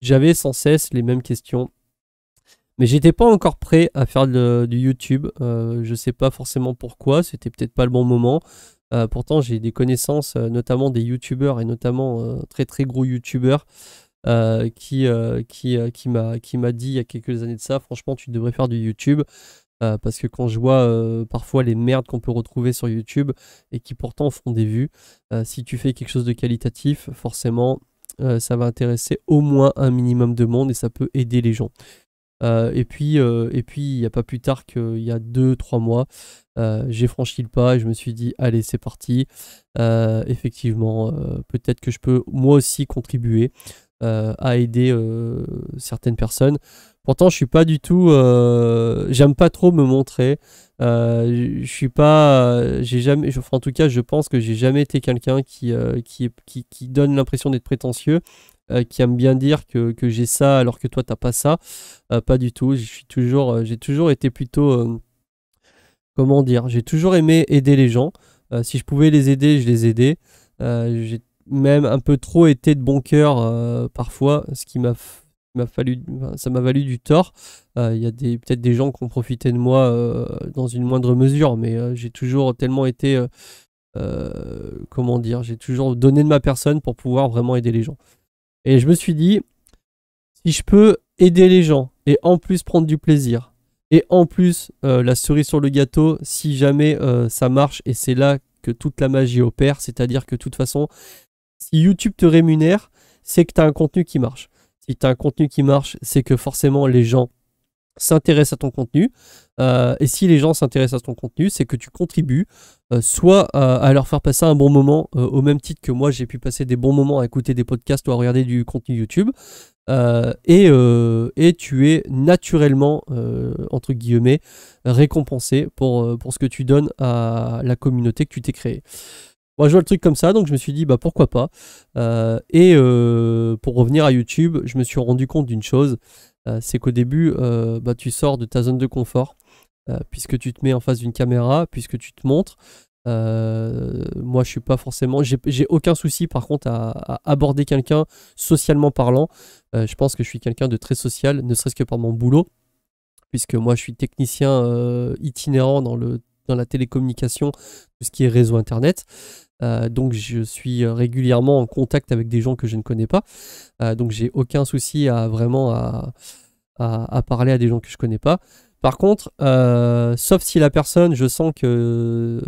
j'avais sans cesse les mêmes questions. Mais j'étais pas encore prêt à faire du YouTube. je sais pas forcément pourquoi. C'était peut-être pas le bon moment. Euh, pourtant, j'ai des connaissances, euh, notamment des youtubeurs et notamment euh, très très gros youtubeurs, qui, qui, qui m'a dit il y a quelques années de ça, franchement, tu devrais faire du YouTube. parce que quand je vois parfois les merdes qu'on peut retrouver sur YouTube et qui pourtant font des vues, si tu fais quelque chose de qualitatif, forcément, ça va intéresser au moins un minimum de monde et ça peut aider les gens. Euh, et puis, euh, et puis, il n'y a pas plus tard qu'il y a 2-3 mois, euh, j'ai franchi le pas et je me suis dit, allez, c'est parti. effectivement, peut-être que je peux moi aussi contribuer. Euh, à aider euh, certaines personnes. Pourtant, je suis pas du tout. Euh, j'aime pas trop me montrer. je suis pas. J'ai jamais. en tout cas, je pense que j'ai jamais été quelqu'un qui, qui, qui, donne l'impression d'être prétentieux, qui aime bien dire que, que j'ai ça alors que toi t'as pas ça. pas du tout. Je suis toujours. j'ai toujours été plutôt. comment dire J'ai toujours aimé aider les gens. si je pouvais les aider, je les aidais. j'ai même un peu trop été de bon cœur euh, parfois, ce qui m'a fallu, ça m'a valu du tort. Euh, il y a peut-être des gens qui ont profité de moi euh, dans une moindre mesure, mais j'ai toujours tellement été, comment dire, j'ai toujours donné de ma personne pour pouvoir vraiment aider les gens. Et je me suis dit, si je peux aider les gens et en plus prendre du plaisir, et en plus, la cerise sur le gâteau, si jamais ça marche, et c'est là que toute la magie opère, c'est-à-dire que de toute façon, si YouTube te rémunère, c'est que tu as un contenu qui marche. Si tu as un contenu qui marche, c'est que forcément les gens s'intéressent à ton contenu. Euh, et si les gens s'intéressent à ton contenu, c'est que tu contribues euh, soit à, leur faire passer un bon moment, euh, au même titre que moi j'ai pu passer des bons moments à écouter des podcasts ou à regarder du contenu YouTube, et, tu es naturellement, entre guillemets, récompensé pour, pour ce que tu donnes à la communauté que tu t'es créée. Moi, je vois le truc comme ça, donc je me suis dit, bah pourquoi pas. Euh, et euh, pour revenir à YouTube, je me suis rendu compte d'une chose, euh, c'est qu'au début, bah, tu sors de ta zone de confort, puisque tu te mets en face d'une caméra, puisque tu te montres. moi, je suis pas forcément, j'ai aucun souci par contre à, aborder quelqu'un socialement parlant. je pense que je suis quelqu'un de très social, ne serait-ce que par mon boulot, puisque moi, je suis technicien itinérant dans le dans la télécommunication, tout ce qui est réseau Internet. Euh, donc je suis euh, régulièrement en contact avec des gens que je ne connais pas. Euh, donc j'ai aucun souci à vraiment à, parler à des gens que je connais pas. Par contre, sauf si la personne, je sens que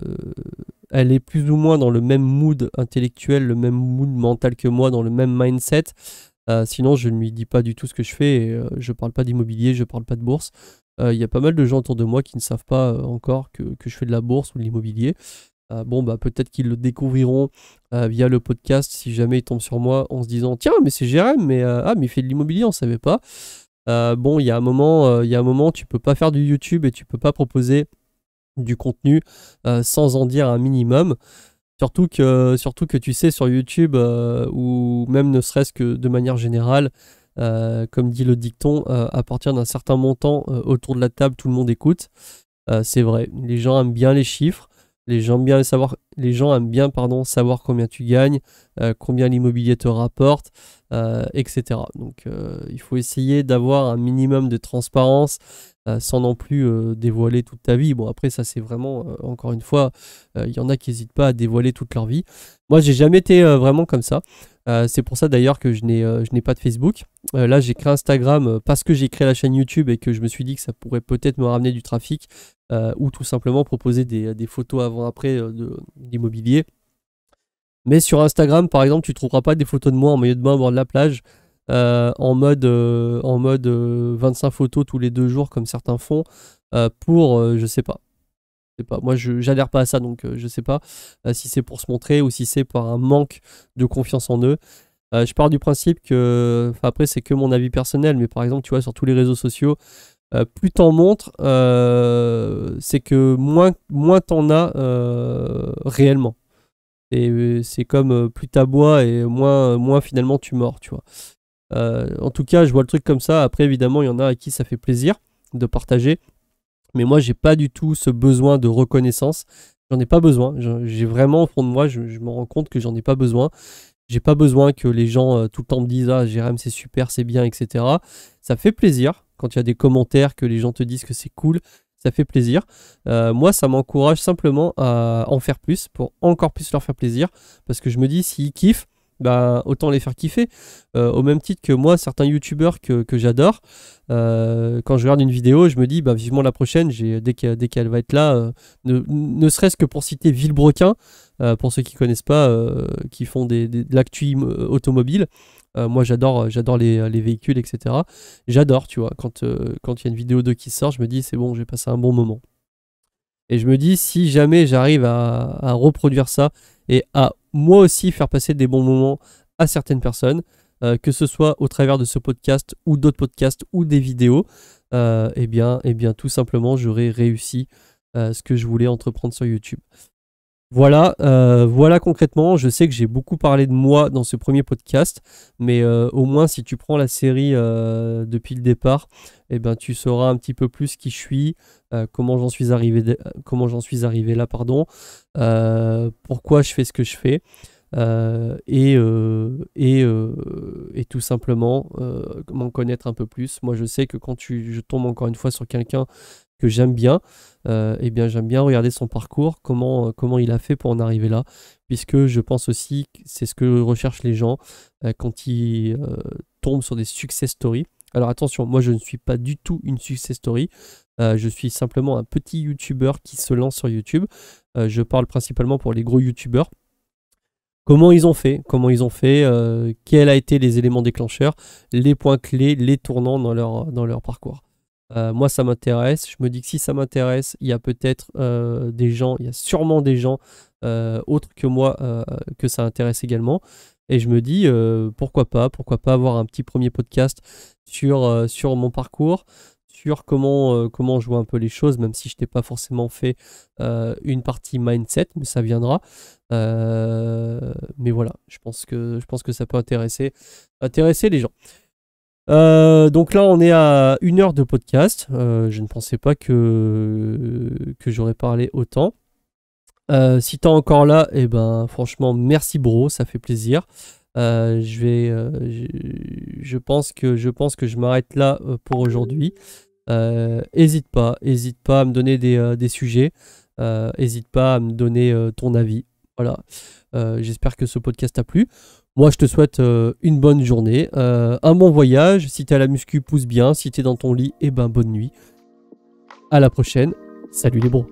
elle est plus ou moins dans le même mood intellectuel, le même mood mental que moi, dans le même mindset. sinon, je ne lui dis pas du tout ce que je fais. Et, je parle pas d'immobilier, je parle pas de bourse. Il y a pas mal de gens autour de moi qui ne savent pas encore que je fais de la bourse ou de l'immobilier. Euh, bon, bah, peut-être qu'ils le découvriront euh, via le podcast si jamais ils tombent sur moi en se disant Tiens, mais c'est Jérém, mais, euh, ah, mais il fait de l'immobilier, on ne savait pas. bon, il y, a un moment, il y a un moment, tu peux pas faire du YouTube et tu peux pas proposer du contenu sans en dire un minimum. Surtout que, surtout que tu sais, sur YouTube, ou même ne serait-ce que de manière générale, comme dit le dicton, à partir d'un certain montant autour de la table, tout le monde écoute. c'est vrai, les gens aiment bien les chiffres. Les gens, bien savoir, les gens aiment bien pardon, savoir combien tu gagnes, euh, combien l'immobilier te rapporte, euh, etc. Donc euh, il faut essayer d'avoir un minimum de transparence sans non plus dévoiler toute ta vie. Bon après ça c'est vraiment, encore une fois, il y en a qui n'hésitent pas à dévoiler toute leur vie. Moi j'ai jamais été vraiment comme ça. Euh, c'est pour ça d'ailleurs que je n'ai, euh, je n'ai pas de Facebook. Euh, là, j'ai créé Instagram parce que j'ai créé la chaîne YouTube et que je me suis dit que ça pourrait peut-être me ramener du trafic ou tout simplement proposer des, photos avant-après de, d'immobilier. Mais sur Instagram, par exemple, tu ne trouveras pas des photos de moi en milieu de bain au bord de la plage en mode, en mode 25 photos tous les deux jours comme certains font pour, je sais pas, moi, je n'adhère pas à ça, donc euh, je ne sais pas euh, si c'est pour se montrer ou si c'est par un manque de confiance en eux. Euh, je pars du principe que, après, c'est que mon avis personnel, mais par exemple, tu vois, sur tous les réseaux sociaux, plus t'en montres, c'est que moins, moins t'en as réellement. Et c'est comme plus t'abois et moins, moins finalement tu mords, tu vois. en tout cas, je vois le truc comme ça. Après, évidemment, il y en a à qui ça fait plaisir de partager. Mais moi, j'ai pas du tout ce besoin de reconnaissance. J'en ai pas besoin. J'ai vraiment au fond de moi, je, me rends compte que j'en ai pas besoin. J'ai pas besoin que les gens euh, tout le temps me disent Ah, Jérém, c'est super, c'est bien, etc. Ça fait plaisir quand il y a des commentaires, que les gens te disent que c'est cool. Ça fait plaisir. Euh, moi, ça m'encourage simplement à en faire plus pour encore plus leur faire plaisir. Parce que je me dis, s'ils kiffent, bah, autant les faire kiffer. Euh, au même titre que moi, certains youtubeurs que, j'adore, euh, quand je regarde une vidéo, je me dis bah, vivement la prochaine, dès qu'elle va être là, euh, ne, serait-ce que pour citer Villebrequin, pour ceux qui connaissent pas, qui font des, de l'actu automobile. moi j'adore j'adore les, véhicules, etc. J'adore, tu vois, quand il y a une vidéo de qui sort, je me dis c'est bon, j'ai passé un bon moment. Et je me dis si jamais j'arrive à reproduire ça et à moi aussi faire passer des bons moments à certaines personnes, euh, que ce soit au travers de ce podcast ou d'autres podcasts ou des vidéos, euh, eh bien, eh bien tout simplement j'aurais réussi euh, ce que je voulais entreprendre sur YouTube. Voilà, euh, voilà concrètement, je sais que j'ai beaucoup parlé de moi dans ce premier podcast, mais euh, au moins si tu prends la série euh, depuis le départ, eh ben, tu sauras un petit peu plus qui je suis, comment j'en suis arrivé, comment j'en suis arrivé là, pardon, pourquoi je fais ce que je fais. et, et, tout simplement m'en connaître un peu plus. Moi je sais que quand tu, je tombe encore une fois sur quelqu'un que j'aime bien, euh, eh bien j'aime bien regarder son parcours, comment, euh, comment il a fait pour en arriver là, puisque je pense aussi que c'est ce que recherchent les gens euh, quand ils euh, tombent sur des success stories. Alors attention, moi je ne suis pas du tout une success story. je suis simplement un petit youtubeur qui se lance sur YouTube. je parle principalement pour les gros youtubeurs. Comment ils ont fait Comment ils ont fait Quels ont été les éléments déclencheurs Les points clés, les tournants dans leur, dans leur parcours euh, moi, ça m'intéresse. Je me dis que si ça m'intéresse, il y a peut-être euh, des gens, il y a sûrement des gens euh, autres que moi que ça intéresse également. Et je me dis, pourquoi pas, pourquoi pas avoir un petit premier podcast sur, sur mon parcours, sur comment, comment je vois un peu les choses, même si je n'ai pas forcément fait une partie mindset, mais ça viendra. mais voilà, je pense, que, je pense que ça peut intéresser, intéresser les gens. Euh, donc là, on est à une heure de podcast. Euh, je ne pensais pas que, que j'aurais parlé autant. Euh, si t'es encore là, eh ben, franchement, merci bro, ça fait plaisir. je pense que je pense que je m'arrête là pour aujourd'hui. Hésite pas, hésite pas à me donner des, sujets. hésite pas à me donner ton avis. Voilà. J'espère que ce podcast t'a plu. Moi, je te souhaite euh, une bonne journée, euh, un bon voyage. Si t'as la muscu, pousse bien. Si t'es dans ton lit, et eh ben, bonne nuit. À la prochaine. Salut les bros.